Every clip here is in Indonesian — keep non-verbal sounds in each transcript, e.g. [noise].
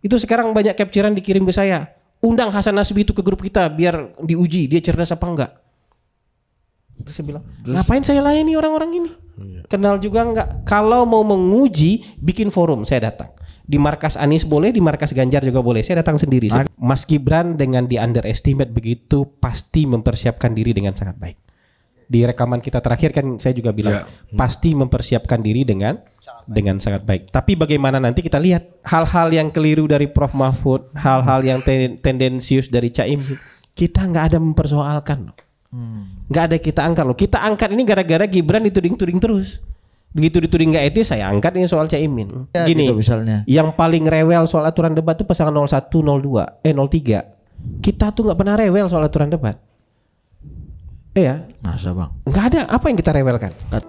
Itu sekarang banyak capturean dikirim ke saya. Undang Hasan Nasbi itu ke grup kita biar diuji dia cerdas apa enggak. Terus saya bilang, Terus, ngapain saya layani orang-orang ini? Iya. Kenal juga enggak? Kalau mau menguji, bikin forum, saya datang. Di markas Anies boleh, di markas Ganjar juga boleh. Saya datang sendiri. Mas Gibran dengan di underestimate begitu, pasti mempersiapkan diri dengan sangat baik di rekaman kita terakhir kan saya juga bilang yeah. hmm. pasti mempersiapkan diri dengan sangat baik. dengan sangat baik. Tapi bagaimana nanti kita lihat hal-hal yang keliru dari Prof Mahfud, hal-hal yang ten tendensius dari Caimin, kita nggak ada mempersoalkan loh. Hmm. ada kita angkat loh. Kita angkat ini gara-gara Gibran dituding-tuding terus begitu dituding nggak etis saya angkat ini soal Caimin. Ya, Gini, gitu misalnya. Yang paling rewel soal aturan debat itu pasangan 01, 02, eh 03. Kita tuh nggak pernah rewel soal aturan debat. Iya. Masa bang? Nggak ada. Apa yang kita rewelkan? Gak.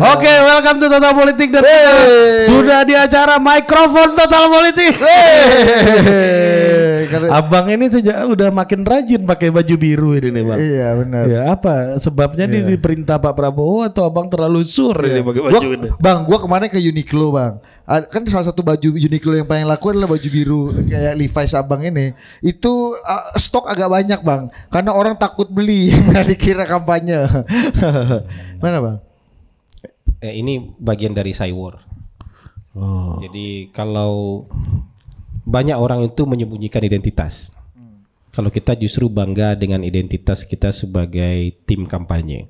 Oke, okay, welcome to Total Politik dan sudah di acara Microphone Total Politik. Hey. Iya, karena... Abang ini sejak udah makin rajin pakai baju biru ini nih bang. Iya benar. Ya apa sebabnya iya. ini diperintah Pak Prabowo atau abang terlalu sur iya. ini pakai baju gua, ini? Bang, gua kemarin ke Uniqlo bang. Kan salah satu baju Uniqlo yang paling laku adalah baju biru kayak Levi's abang ini. Itu uh, stok agak banyak bang, karena orang takut beli [laughs] dari kira kampanye. [laughs] Mana bang? Eh, ini bagian dari cywar. Oh. Jadi kalau banyak orang itu menyembunyikan identitas. Hmm. Kalau kita justru bangga dengan identitas kita sebagai tim kampanye.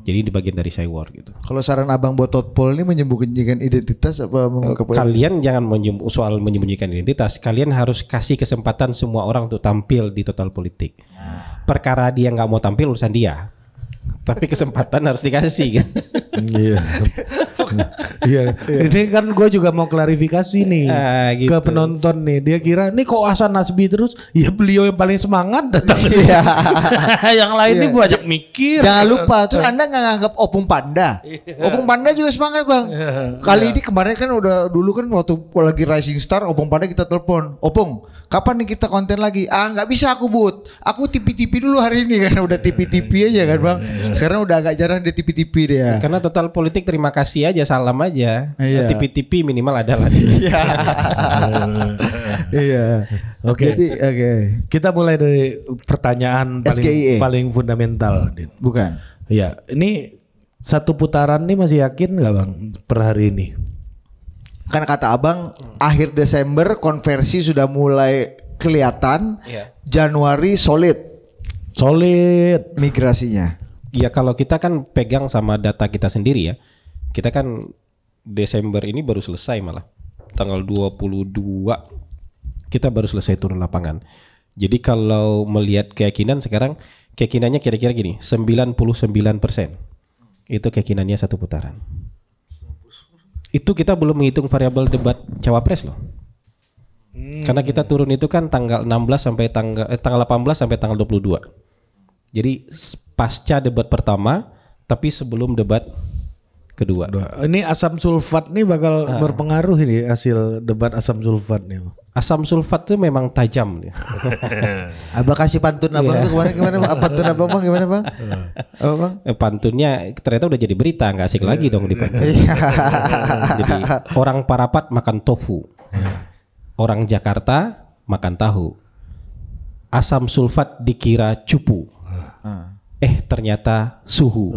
Jadi di bagian dari war gitu. Kalau saran abang buat totpol ini menyembunyikan identitas apa Kalian jangan menyem, soal menyembunyikan identitas. Kalian harus kasih kesempatan semua orang untuk tampil di total politik. Perkara dia nggak mau tampil urusan dia tapi kesempatan harus dikasih gitu. Iya. [laughs] [laughs] Iya. iya. Ini kan gue juga mau klarifikasi nih ah, gitu. ke penonton nih. Dia kira nih kok Hasan Nasbi terus? Ya beliau yang paling semangat datang. [laughs] Iya. [laughs] yang lain ini iya. gue ajak mikir. Jangan lupa. tuh Anda nggak nganggap Opung Panda? Iya. Opung Panda juga semangat bang. Kali ini kemarin kan udah dulu kan waktu lagi Rising Star Opung Panda kita telepon. Opung, kapan nih kita konten lagi? Ah nggak bisa aku but. Aku tipi-tipi dulu hari ini karena udah tipi-tipi aja kan bang. Sekarang udah agak jarang di tipi-tipi dia. Karena total politik terima kasih aja aja, ya salam aja. Iya. Nah, tipi-tipi minimal ada lah. [laughs] Iya. [laughs] iya. Oke. Jadi oke. Okay. Kita mulai dari pertanyaan paling SKIA. E. paling fundamental. Bukan. Iya. Ini satu putaran nih masih yakin nggak bang per hari ini? Kan kata abang akhir Desember konversi sudah mulai kelihatan. Iya. Januari solid. Solid migrasinya. Ya kalau kita kan pegang sama data kita sendiri ya kita kan Desember ini baru selesai malah tanggal 22 kita baru selesai turun lapangan. Jadi kalau melihat keyakinan sekarang keyakinannya kira-kira gini, 99% itu keyakinannya satu putaran. Itu kita belum menghitung variabel debat cawapres loh. Hmm. Karena kita turun itu kan tanggal 16 eh, sampai tanggal eh, tanggal 18 sampai tanggal 22. Jadi pasca debat pertama tapi sebelum debat kedua. Ini asam sulfat nih bakal uh. berpengaruh ini hasil debat asam sulfat nih. Asam sulfat tuh memang tajam nih. [laughs] abang kasih pantun abang yeah. tuh kemarin gimana bang? Pantun abang bang gimana bang? [laughs] Apa bang? Eh, pantunnya ternyata udah jadi berita nggak asik lagi dong di pantun. Iya. [laughs] jadi orang Parapat makan tofu, iya. orang Jakarta makan tahu, asam sulfat dikira cupu. Ah eh ternyata suhu.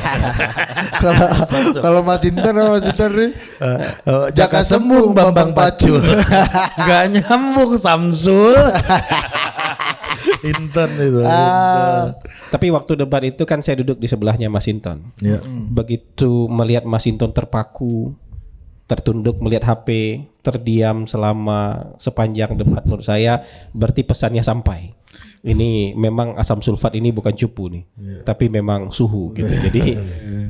[laughs] Kalau kalau Mas Inter Mas Inter nih uh, eh, sembuh, eh, jaka sembung Bambang Pacul. [laughs] Gak nyambung Samsul. [laughs] Inten itu. Ah. Tapi waktu debat itu kan saya duduk di sebelahnya Mas Inton. Ya. Hmm. Begitu melihat Mas Inton terpaku, tertunduk melihat HP, terdiam selama sepanjang debat menurut saya berarti pesannya sampai ini memang asam sulfat ini bukan cupu nih, yeah. tapi memang suhu gitu. Iya. Jadi [laughs] iya.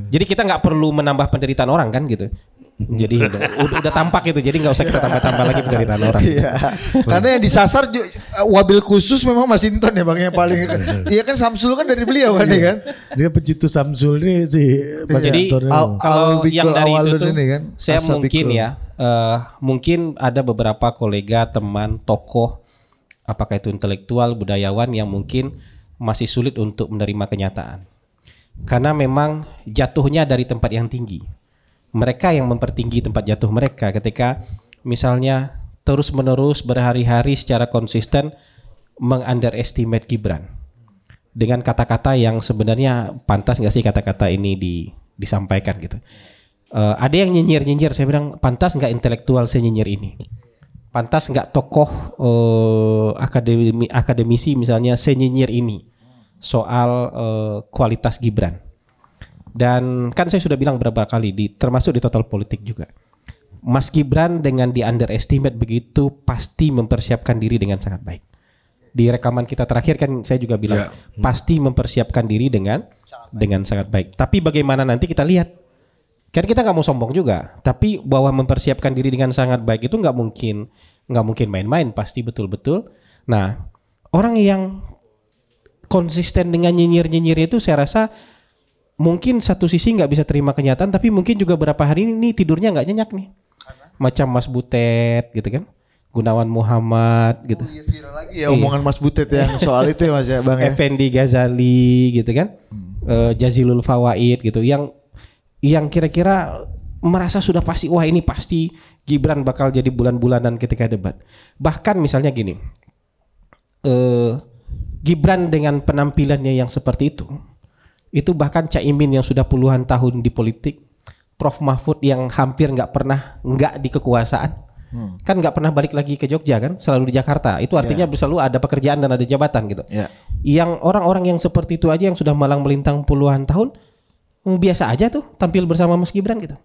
jadi kita nggak perlu menambah penderitaan orang kan gitu. Jadi [laughs] udah, udah tampak itu, jadi nggak usah kita tambah-tambah lagi penderitaan orang. Iya. Karena yang disasar wabil khusus memang Mas Inton ya bang yang paling. Iya, iya kan Samsul kan dari beliau kan ya kan. Dia pencitu Samsul ini sih. Mas jadi kalau yang dari itu tuh, ini kan, saya mungkin ya, uh, mungkin ada beberapa kolega, teman, tokoh apakah itu intelektual, budayawan yang mungkin masih sulit untuk menerima kenyataan. Karena memang jatuhnya dari tempat yang tinggi. Mereka yang mempertinggi tempat jatuh mereka ketika misalnya terus-menerus berhari-hari secara konsisten mengunderestimate Gibran. Dengan kata-kata yang sebenarnya pantas nggak sih kata-kata ini di, disampaikan gitu. Uh, ada yang nyinyir-nyinyir, saya bilang pantas nggak intelektual saya nyinyir ini pantas nggak tokoh uh, akademi akademisi misalnya senyinyir ini soal uh, kualitas Gibran. Dan kan saya sudah bilang beberapa kali di termasuk di total politik juga. Mas Gibran dengan di underestimate begitu pasti mempersiapkan diri dengan sangat baik. Di rekaman kita terakhir kan saya juga bilang yeah. Hmm. pasti mempersiapkan diri dengan sangat dengan sangat baik. Tapi bagaimana nanti kita lihat kan kita nggak mau sombong juga tapi bahwa mempersiapkan diri dengan sangat baik itu nggak mungkin nggak mungkin main-main pasti betul-betul nah orang yang konsisten dengan nyinyir-nyinyir itu saya rasa mungkin satu sisi nggak bisa terima kenyataan tapi mungkin juga berapa hari ini tidurnya nggak nyenyak nih macam Mas Butet gitu kan Gunawan Muhammad gitu oh, iya, lagi ya iya. omongan Mas Butet yang [laughs] soal itu ya Mas ya Bang ya? Effendi Ghazali gitu kan hmm. Eh, Jazilul Fawaid gitu yang yang kira-kira merasa sudah pasti wah ini pasti Gibran bakal jadi bulan-bulanan ketika debat. Bahkan misalnya gini, eh, Gibran dengan penampilannya yang seperti itu, itu bahkan Caimin yang sudah puluhan tahun di politik, Prof Mahfud yang hampir nggak pernah nggak di kekuasaan, hmm. kan nggak pernah balik lagi ke Jogja kan, selalu di Jakarta. Itu artinya yeah. selalu ada pekerjaan dan ada jabatan gitu. Yeah. Yang orang-orang yang seperti itu aja yang sudah malang melintang puluhan tahun Hmm, biasa aja tuh tampil bersama Mas Gibran gitu.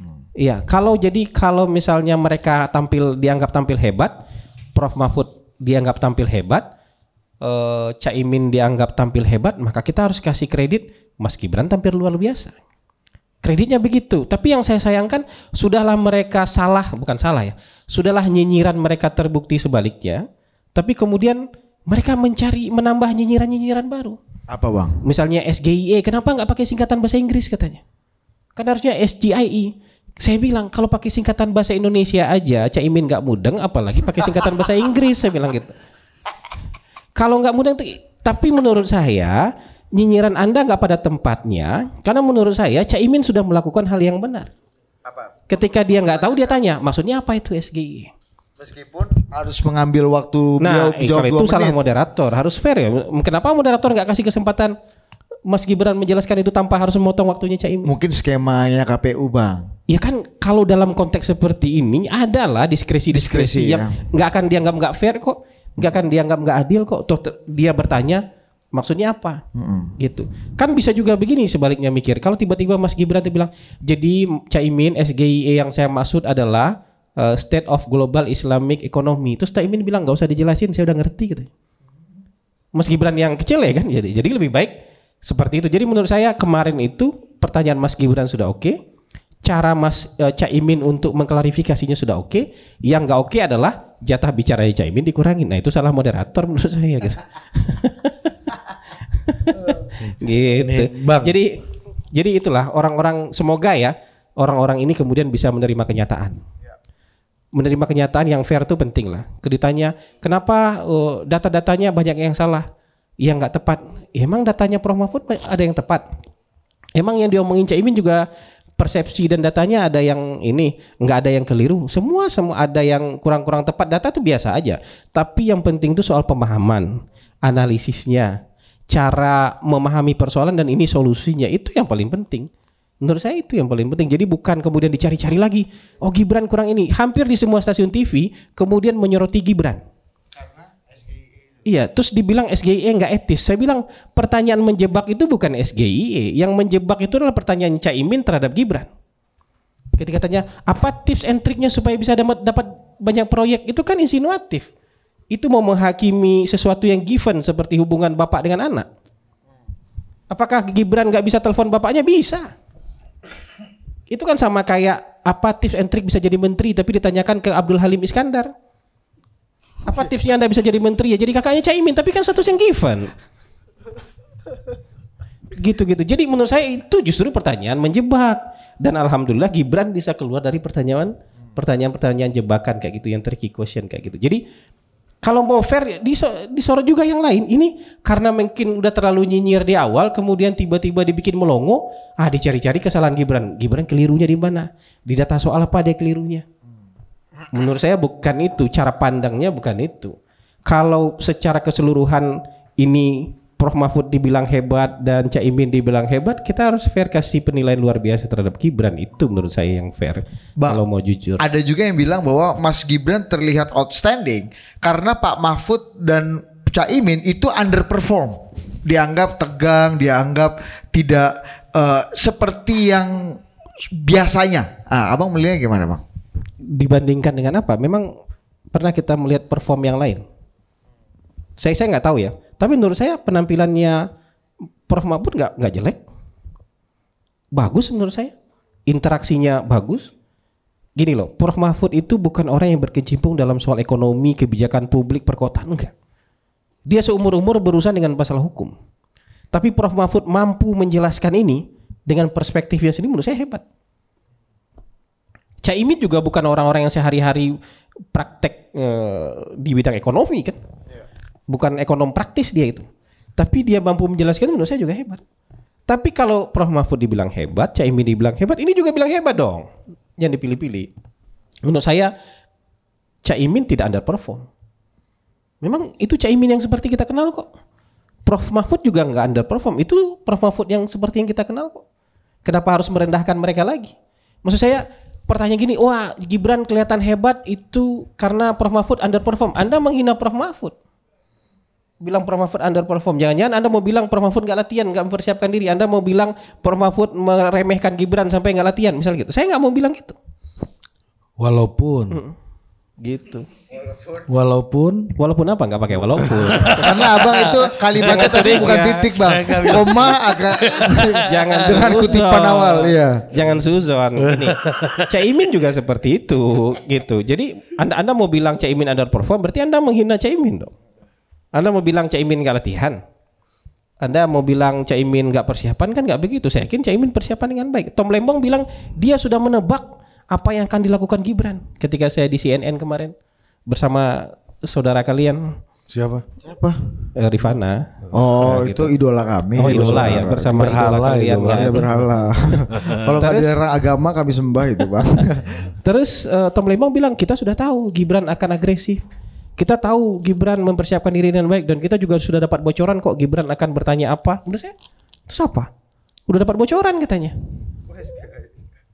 Hmm. Iya, hmm. kalau jadi kalau misalnya mereka tampil dianggap tampil hebat, Prof Mahfud dianggap tampil hebat, eh, Caimin dianggap tampil hebat, maka kita harus kasih kredit Mas Gibran tampil luar biasa. Kreditnya begitu. Tapi yang saya sayangkan sudahlah mereka salah, bukan salah ya. Sudahlah nyinyiran mereka terbukti sebaliknya, tapi kemudian mereka mencari menambah nyinyiran-nyinyiran baru. Apa bang? Misalnya SGIE, kenapa nggak pakai singkatan bahasa Inggris katanya? Kan harusnya SGIE. Saya bilang kalau pakai singkatan bahasa Indonesia aja, Caimin nggak mudeng, apalagi pakai singkatan bahasa Inggris. Saya bilang gitu. Kalau nggak mudeng, tapi menurut saya nyinyiran Anda nggak pada tempatnya, karena menurut saya Caimin sudah melakukan hal yang benar. Apa? Ketika dia nggak tahu, dia tanya, maksudnya apa itu SGIE? meskipun harus mengambil waktu nah, beliau eh, jawab itu salah moderator harus fair ya kenapa moderator nggak kasih kesempatan Mas Gibran menjelaskan itu tanpa harus memotong waktunya Cak Imin mungkin skemanya KPU bang ya kan kalau dalam konteks seperti ini adalah diskresi diskresi, diskresi yang ya. nggak ya. akan dianggap nggak fair kok nggak akan dianggap nggak adil kok toh dia bertanya maksudnya apa mm-hmm. gitu kan bisa juga begini sebaliknya mikir kalau tiba-tiba Mas Gibran tuh bilang jadi caimin SGIE yang saya maksud adalah Eh, state of Global Islamic Economy. Terus Taimin bilang nggak usah dijelasin, saya udah ngerti gitu. Mas Gibran yang kecil ya kan, jadi jadi lebih baik seperti itu. Jadi menurut saya kemarin itu pertanyaan Mas Gibran sudah oke, okay, cara Mas e, eh, Caimin untuk mengklarifikasinya sudah oke, okay, yang nggak oke okay adalah jatah bicara Caimin dikurangin. Nah itu salah moderator menurut saya guys. gitu. [laughs] gitu. bang. Jadi jadi itulah orang-orang semoga ya orang-orang ini kemudian bisa menerima kenyataan. Ya menerima kenyataan yang fair itu penting lah. Keditanya kenapa uh, data-datanya banyak yang salah, yang nggak tepat. Ya, emang datanya Prof Mahfud ada yang tepat. Emang yang diomongin Caimin juga persepsi dan datanya ada yang ini nggak ada yang keliru semua semua ada yang kurang-kurang tepat data itu biasa aja tapi yang penting itu soal pemahaman analisisnya cara memahami persoalan dan ini solusinya itu yang paling penting Menurut saya itu yang paling penting. Jadi bukan kemudian dicari-cari lagi. Oh Gibran kurang ini. Hampir di semua stasiun TV kemudian menyoroti Gibran. E iya, terus dibilang SGIE nggak etis. Saya bilang pertanyaan menjebak itu bukan SGIE. Yang menjebak itu adalah pertanyaan Caimin terhadap Gibran. Ketika tanya apa tips and triknya supaya bisa dapat dapat banyak proyek itu kan insinuatif. Itu mau menghakimi sesuatu yang given seperti hubungan bapak dengan anak. Apakah Gibran nggak bisa telepon bapaknya? Bisa. Itu kan sama kayak apa tips and trick bisa jadi menteri tapi ditanyakan ke Abdul Halim Iskandar. Apa tipsnya Anda bisa jadi menteri ya? Jadi kakaknya Caimin tapi kan satu yang given. Gitu-gitu. Jadi menurut saya itu justru pertanyaan menjebak dan alhamdulillah Gibran bisa keluar dari pertanyaan pertanyaan-pertanyaan jebakan kayak gitu yang tricky question kayak gitu. Jadi kalau mau fair disorot juga yang lain. Ini karena mungkin udah terlalu nyinyir di awal kemudian tiba-tiba dibikin melongo, ah dicari-cari kesalahan Gibran. Gibran kelirunya di mana? Di data soal apa dia kelirunya? Menurut saya bukan itu cara pandangnya bukan itu. Kalau secara keseluruhan ini Prof Mahfud dibilang hebat dan Caimin dibilang hebat, kita harus fair kasih penilaian luar biasa terhadap Gibran itu menurut saya yang fair. Bang, kalau mau jujur. Ada juga yang bilang bahwa Mas Gibran terlihat outstanding karena Pak Mahfud dan Caimin itu underperform. Dianggap tegang, dianggap tidak uh, seperti yang biasanya. Ah, abang melihatnya gimana, Bang? Dibandingkan dengan apa? Memang pernah kita melihat perform yang lain? Saya saya nggak tahu ya. Tapi menurut saya penampilannya Prof Mahfud nggak nggak jelek. Bagus menurut saya. Interaksinya bagus. Gini loh, Prof Mahfud itu bukan orang yang berkecimpung dalam soal ekonomi, kebijakan publik, perkotaan enggak. Dia seumur-umur berurusan dengan pasal hukum. Tapi Prof Mahfud mampu menjelaskan ini dengan perspektifnya sendiri menurut saya hebat. Caimin juga bukan orang-orang yang sehari-hari praktek eh, di bidang ekonomi kan. Bukan ekonom praktis dia itu. Tapi dia mampu menjelaskan menurut saya juga hebat. Tapi kalau Prof Mahfud dibilang hebat, Caimin dibilang hebat, ini juga bilang hebat dong. Yang dipilih-pilih. Menurut saya Caimin tidak underperform. Memang itu Caimin yang seperti kita kenal kok. Prof Mahfud juga nggak underperform. Itu Prof Mahfud yang seperti yang kita kenal kok. Kenapa harus merendahkan mereka lagi? Maksud saya pertanyaan gini, wah Gibran kelihatan hebat itu karena Prof Mahfud underperform. Anda menghina Prof Mahfud bilang Prof Mahfud underperform. Jangan-jangan Anda mau bilang Prof Mahfud nggak latihan, nggak mempersiapkan diri. Anda mau bilang Prof Mahfud meremehkan Gibran sampai nggak latihan, misal gitu. Saya nggak mau bilang gitu. Walaupun hmm. gitu. Walaupun walaupun apa nggak pakai walaupun [laughs] karena abang itu [laughs] kalimatnya tadi bukan ya. titik bang koma agak [laughs] jangan jangan kutipan awal ya jangan suzon ini caimin juga seperti itu gitu jadi anda anda mau bilang caimin underperform berarti anda menghina caimin dong anda mau bilang Caimin gak latihan? Anda mau bilang Caimin gak persiapan kan nggak begitu. Saya yakin Caimin persiapan dengan baik. Tom Lembong bilang dia sudah menebak apa yang akan dilakukan Gibran ketika saya di CNN kemarin bersama saudara kalian. Siapa? Siapa? Eh, Rifana. Oh, nah, gitu. itu idola kami. Oh, idola, ya bersama berhala, idola kalian. ya, iya, berhala. [laughs] Kalau daerah agama kami sembah itu, Bang. [laughs] Terus uh, Tom Lembong bilang kita sudah tahu Gibran akan agresif kita tahu Gibran mempersiapkan diri dengan baik dan kita juga sudah dapat bocoran kok Gibran akan bertanya apa. Menurut saya, terus apa? Udah dapat bocoran katanya.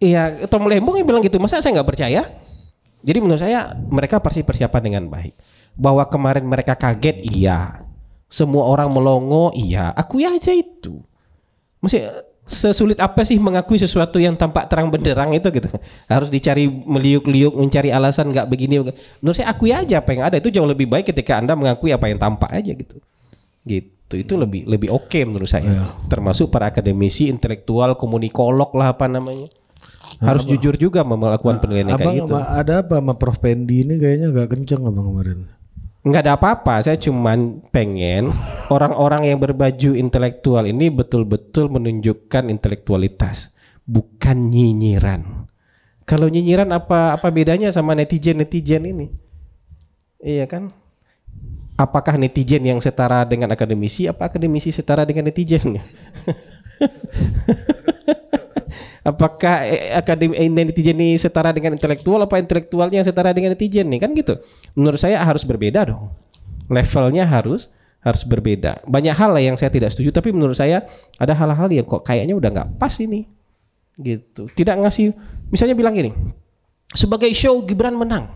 Iya, Tom Lembong yang bilang gitu. Masa saya nggak percaya? Jadi menurut saya mereka pasti persiapan dengan baik. Bahwa kemarin mereka kaget, iya. Semua orang melongo, iya. Aku ya aja itu. Masih sesulit apa sih mengakui sesuatu yang tampak terang benderang itu gitu harus dicari meliuk-liuk mencari alasan nggak begini menurut saya akui aja apa yang ada itu jauh lebih baik ketika anda mengakui apa yang tampak aja gitu gitu itu lebih lebih oke okay menurut saya iya. termasuk para akademisi intelektual komunikolog lah apa namanya nah, harus nah, jujur juga melakukan nah, penilaian abang, kayak gitu ada apa sama Prof Pendi ini kayaknya nggak kenceng abang kemarin nggak ada apa-apa saya cuman pengen [laughs] orang-orang yang berbaju intelektual ini betul-betul menunjukkan intelektualitas bukan nyinyiran kalau nyinyiran apa apa bedanya sama netizen netizen ini iya kan apakah netizen yang setara dengan akademisi apa akademisi setara dengan netizen [laughs] apakah eh, akademi eh, netizen ini setara dengan intelektual apa intelektualnya yang setara dengan netizen nih kan gitu menurut saya harus berbeda dong levelnya harus harus berbeda banyak hal yang saya tidak setuju tapi menurut saya ada hal-hal yang kok kayaknya udah nggak pas ini gitu tidak ngasih misalnya bilang gini sebagai show Gibran menang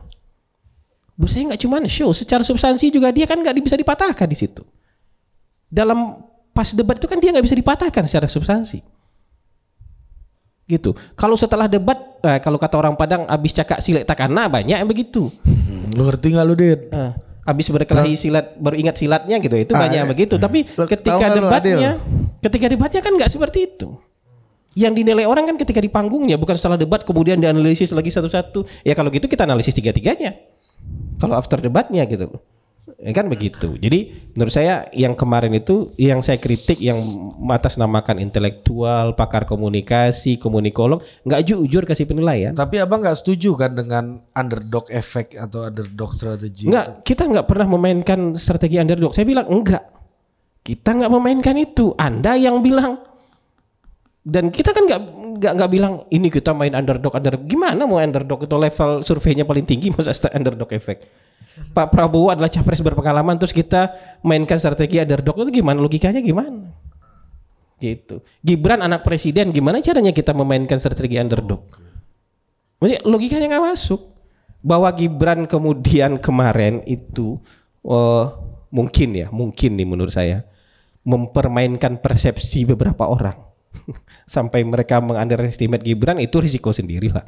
buat saya nggak cuma show secara substansi juga dia kan nggak bisa dipatahkan di situ dalam pas debat itu kan dia nggak bisa dipatahkan secara substansi gitu. Kalau setelah debat, eh, kalau kata orang Padang abis cakak silat takana banyak yang begitu. Hmm, lu ngerti nggak lu Dit? Eh, abis berkelahi nah. silat, baru ingat silatnya gitu. Itu ah, banyak iya. yang begitu. Tapi lu, ketika debatnya, ketika debatnya kan nggak seperti itu. Yang dinilai orang kan ketika di panggungnya, bukan setelah debat kemudian dianalisis lagi satu-satu. Ya kalau gitu kita analisis tiga-tiganya. Kalau after debatnya gitu. Ya kan begitu. Jadi menurut saya yang kemarin itu yang saya kritik yang atas namakan intelektual, pakar komunikasi, komunikolog nggak jujur kasih penilaian. Tapi abang nggak setuju kan dengan underdog effect atau underdog strategy? Nggak, kita nggak pernah memainkan strategi underdog. Saya bilang enggak. Kita nggak memainkan itu. Anda yang bilang. Dan kita kan nggak nggak nggak bilang ini kita main underdog underdog. Gimana mau underdog itu level surveinya paling tinggi masa underdog effect? Pak Prabowo adalah capres berpengalaman terus kita mainkan strategi underdog itu gimana logikanya gimana? Gitu. Gibran anak presiden gimana caranya kita memainkan strategi underdog? Maksudnya logikanya nggak masuk. Bahwa Gibran kemudian kemarin itu uh, mungkin ya, mungkin nih menurut saya mempermainkan persepsi beberapa orang [laughs] sampai mereka mengunderestimate Gibran itu risiko sendiri lah.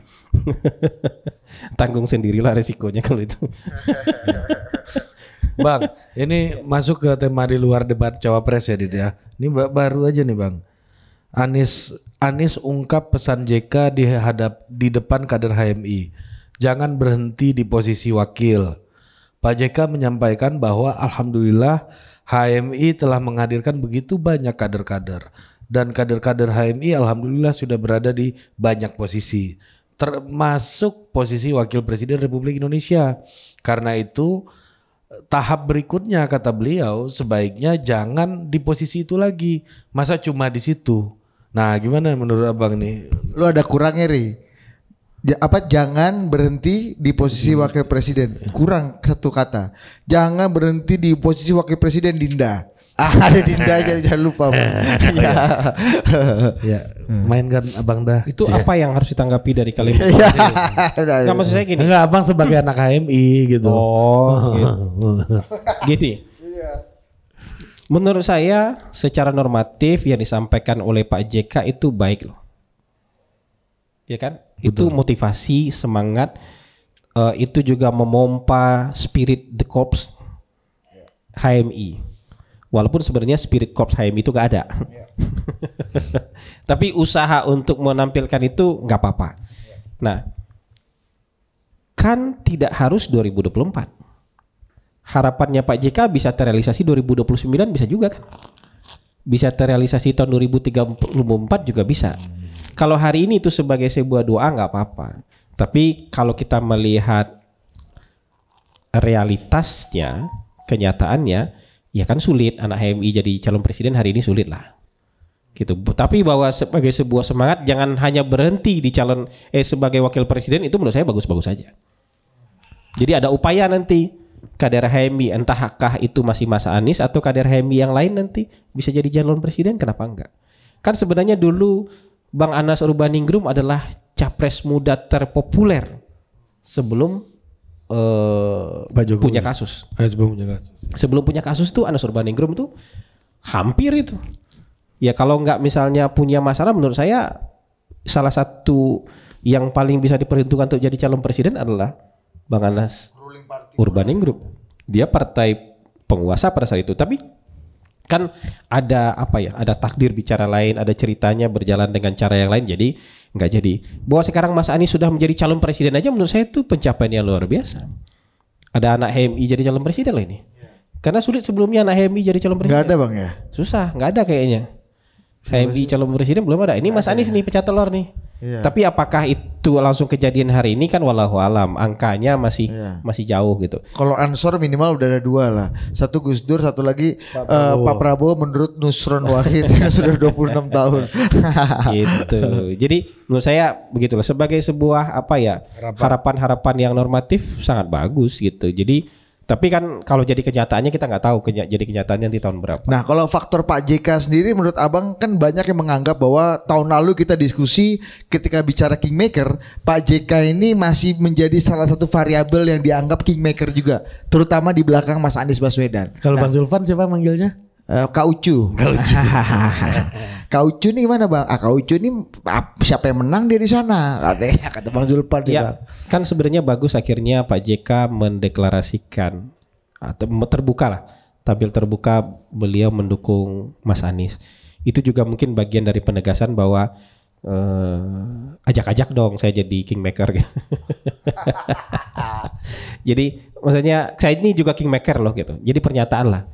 [laughs] Tanggung sendirilah risikonya kalau itu. [laughs] bang, ini masuk ke tema di luar debat cawapres ya Dit ya. Ini baru aja nih Bang. Anis Anis ungkap pesan JK di hadap di depan kader HMI. Jangan berhenti di posisi wakil. Pak JK menyampaikan bahwa alhamdulillah HMI telah menghadirkan begitu banyak kader-kader dan kader-kader HMI alhamdulillah sudah berada di banyak posisi termasuk posisi wakil presiden Republik Indonesia. Karena itu tahap berikutnya kata beliau sebaiknya jangan di posisi itu lagi. Masa cuma di situ. Nah, gimana menurut Abang nih? Lu ada kurangnya, Ri. Ja, apa jangan berhenti di posisi wakil presiden. Kurang satu kata. Jangan berhenti di posisi wakil presiden Dinda Ah, [laughs] ada Dinda aja jangan lupa. Bang. [laughs] Oh, iya. Iya. [laughs] ya. ya. kan Abang dah. Itu iya. apa yang harus ditanggapi dari kalian? Iya. Enggak maksud saya gini. Enggak, Abang sebagai anak HMI gitu. Oh. Gitu. Gini. Menurut saya secara normatif yang disampaikan oleh Pak JK itu baik loh. Ya kan? Betul. Itu motivasi, semangat uh, itu juga memompa spirit the corps HMI Walaupun sebenarnya spirit corps HMI itu gak ada. Yeah. [laughs] Tapi usaha untuk menampilkan itu nggak apa-apa. Yeah. Nah, kan tidak harus 2024. Harapannya Pak JK bisa terrealisasi 2029 bisa juga kan? Bisa terrealisasi tahun 2034 juga bisa. Kalau hari ini itu sebagai sebuah doa nggak apa-apa. Tapi kalau kita melihat realitasnya, kenyataannya ya kan sulit anak HMI jadi calon presiden hari ini sulit lah gitu. Tapi bahwa sebagai sebuah semangat jangan hanya berhenti di calon eh sebagai wakil presiden itu menurut saya bagus-bagus saja. jadi ada upaya nanti kader HMI entahkah itu masih masa Anies atau kader HMI yang lain nanti bisa jadi calon presiden kenapa enggak? Kan sebenarnya dulu Bang Anas Urbaningrum adalah capres muda terpopuler sebelum uh, Pak punya kasus. Ah, sebelum punya kasus. Sebelum punya kasus tuh Anas Urbaningrum tuh hampir itu. Ya kalau nggak misalnya punya masalah menurut saya salah satu yang paling bisa diperhitungkan untuk jadi calon presiden adalah Bang Anas Urbaningrum. Dia partai penguasa pada saat itu, tapi kan ada apa ya ada takdir bicara lain ada ceritanya berjalan dengan cara yang lain jadi nggak jadi bahwa sekarang Mas Anies sudah menjadi calon presiden aja menurut saya itu pencapaian yang luar biasa ada anak HMI jadi calon presiden lah ini iya. karena sulit sebelumnya anak HMI jadi calon presiden nggak ada bang ya susah nggak ada kayaknya HMI calon presiden belum ada ini Mas Anies ya? nih pecah telur nih Yeah. Tapi apakah itu langsung kejadian hari ini kan walau alam angkanya masih yeah. masih jauh gitu. Kalau Ansor minimal udah ada dua lah. Satu Gus Dur, satu lagi Pak eh, Prabowo, Pak Prabowo menurut Nusron Wahid [laughs] yang sudah 26 tahun. [laughs] gitu. Jadi menurut saya begitulah sebagai sebuah apa ya harapan-harapan yang normatif sangat bagus gitu. Jadi tapi kan kalau jadi kenyataannya kita nggak tahu kenya jadi kenyataannya di tahun berapa. Nah kalau faktor Pak JK sendiri menurut abang kan banyak yang menganggap bahwa tahun lalu kita diskusi ketika bicara kingmaker Pak JK ini masih menjadi salah satu variabel yang dianggap kingmaker juga, terutama di belakang Mas Anies Baswedan. Kalau nah, Bang Zulfan siapa manggilnya? Uh, kaucu. Kaucu. [laughs] kaucu nih gimana bang? Ah, kaucu nih ah, siapa yang menang dia di sana? Katanya [laughs] kata bang Zulpan. Ya, kan sebenarnya bagus akhirnya Pak JK mendeklarasikan atau terbuka lah tampil terbuka beliau mendukung Mas Anies. Itu juga mungkin bagian dari penegasan bahwa ajak eh, ajak-ajak dong saya jadi kingmaker gitu. [laughs] jadi maksudnya saya ini juga kingmaker loh gitu. Jadi pernyataan lah.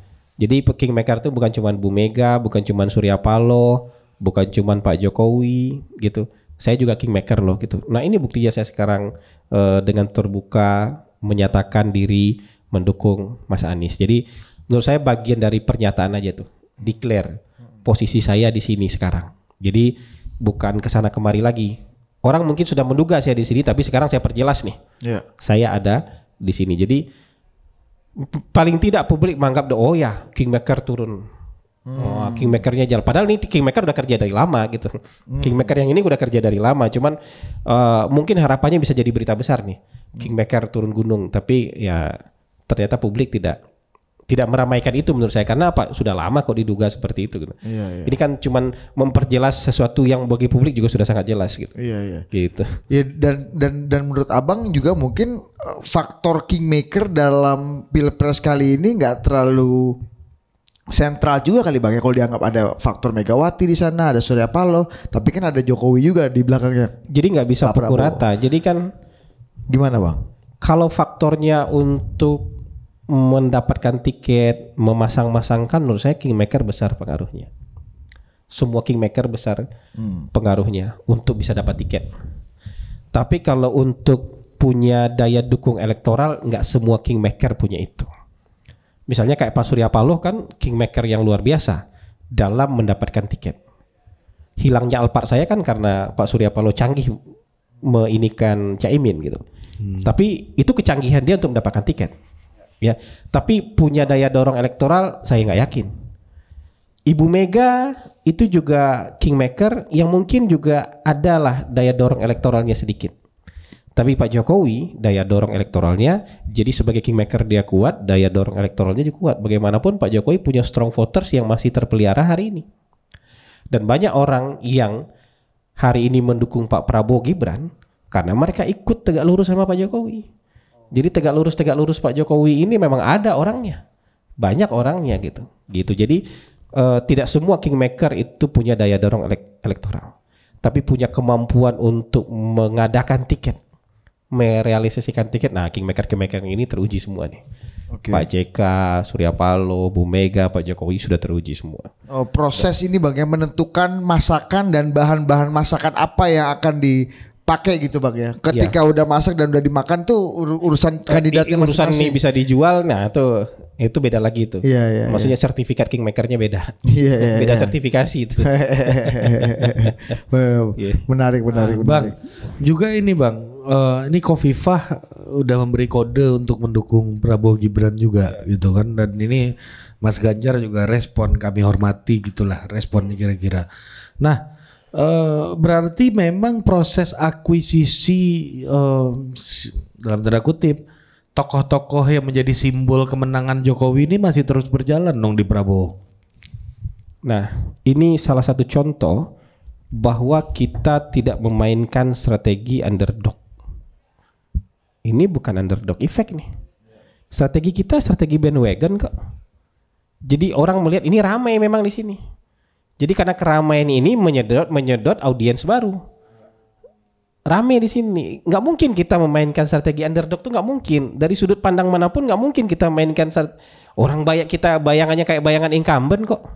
Jadi kingmaker itu bukan cuman Bu Mega, bukan cuman Surya Paloh, bukan cuman Pak Jokowi gitu. Saya juga kingmaker loh gitu. Nah ini buktinya saya sekarang uh, dengan terbuka menyatakan diri mendukung Mas Anies. Jadi menurut saya bagian dari pernyataan aja tuh, declare posisi saya di sini sekarang. Jadi bukan kesana kemari lagi. Orang mungkin sudah menduga saya di sini, tapi sekarang saya perjelas nih. Yeah. Saya ada di sini. Jadi paling tidak publik menganggap oh ya kingmaker turun hmm. oh kingmakernya jalan padahal ini kingmaker udah kerja dari lama gitu hmm. kingmaker yang ini udah kerja dari lama cuman uh, mungkin harapannya bisa jadi berita besar nih hmm. kingmaker turun gunung tapi ya ternyata publik tidak tidak meramaikan itu menurut saya karena apa sudah lama kok diduga seperti itu gitu. Iya, iya. Ini kan cuman memperjelas sesuatu yang bagi publik juga sudah sangat jelas gitu. Iya iya. Gitu. Ya dan dan dan menurut Abang juga mungkin eh, faktor kingmaker dalam Pilpres kali ini nggak terlalu sentral juga kali bang ya kalau dianggap ada faktor Megawati di sana ada Surya Paloh tapi kan ada Jokowi juga di belakangnya jadi nggak bisa pukul rata jadi kan gimana bang kalau faktornya untuk mendapatkan tiket memasang-masangkan menurut saya kingmaker besar pengaruhnya semua kingmaker besar hmm. pengaruhnya untuk bisa dapat tiket tapi kalau untuk punya daya dukung elektoral nggak semua kingmaker punya itu misalnya kayak Pak Surya Paloh kan kingmaker yang luar biasa dalam mendapatkan tiket hilangnya Alpar saya kan karena Pak Surya Paloh canggih meinikan Caimin gitu hmm. tapi itu kecanggihan dia untuk mendapatkan tiket ya tapi punya daya dorong elektoral saya nggak yakin Ibu Mega itu juga kingmaker yang mungkin juga adalah daya dorong elektoralnya sedikit. Tapi Pak Jokowi daya dorong elektoralnya jadi sebagai kingmaker dia kuat, daya dorong elektoralnya juga kuat. Bagaimanapun Pak Jokowi punya strong voters yang masih terpelihara hari ini. Dan banyak orang yang hari ini mendukung Pak Prabowo Gibran karena mereka ikut tegak lurus sama Pak Jokowi. Jadi tegak lurus tegak lurus Pak Jokowi ini memang ada orangnya, banyak orangnya gitu, gitu. Jadi uh, tidak semua kingmaker itu punya daya dorong elek elektoral, tapi punya kemampuan untuk mengadakan tiket, merealisasikan tiket. Nah, kingmaker kingmaker ini teruji semua nih. Okay. Pak JK, Surya Paloh, Bu Mega, Pak Jokowi sudah teruji semua. Oh, proses ini bagaimana menentukan masakan dan bahan-bahan masakan apa yang akan di pakai gitu bang ya. Ketika ya. udah masak dan udah dimakan tuh ur urusan kan kandidatnya urusan masing Urusan ini bisa dijual, nah itu itu beda lagi itu. Iya, iya iya. Maksudnya ya. sertifikat kingmakernya beda. Iya iya. [laughs] beda ya. sertifikasi itu. [laughs] Iya. menarik menarik nah, menarik. Bang, juga ini bang, uh, ini Kofifah udah memberi kode untuk mendukung Prabowo Gibran juga iya. gitu kan, dan ini Mas Ganjar juga respon kami hormati gitulah responnya kira-kira. Nah Uh, berarti memang proses akuisisi uh, dalam tanda kutip tokoh-tokoh yang menjadi simbol kemenangan Jokowi ini masih terus berjalan dong di Prabowo. Nah, ini salah satu contoh bahwa kita tidak memainkan strategi underdog. Ini bukan underdog effect nih. Strategi kita strategi bandwagon kok. Jadi orang melihat ini ramai memang di sini jadi karena keramaian ini menyedot menyedot audiens baru. Rame di sini. Nggak mungkin kita memainkan strategi underdog tuh nggak mungkin. Dari sudut pandang manapun nggak mungkin kita mainkan orang banyak kita bayangannya kayak bayangan incumbent kok.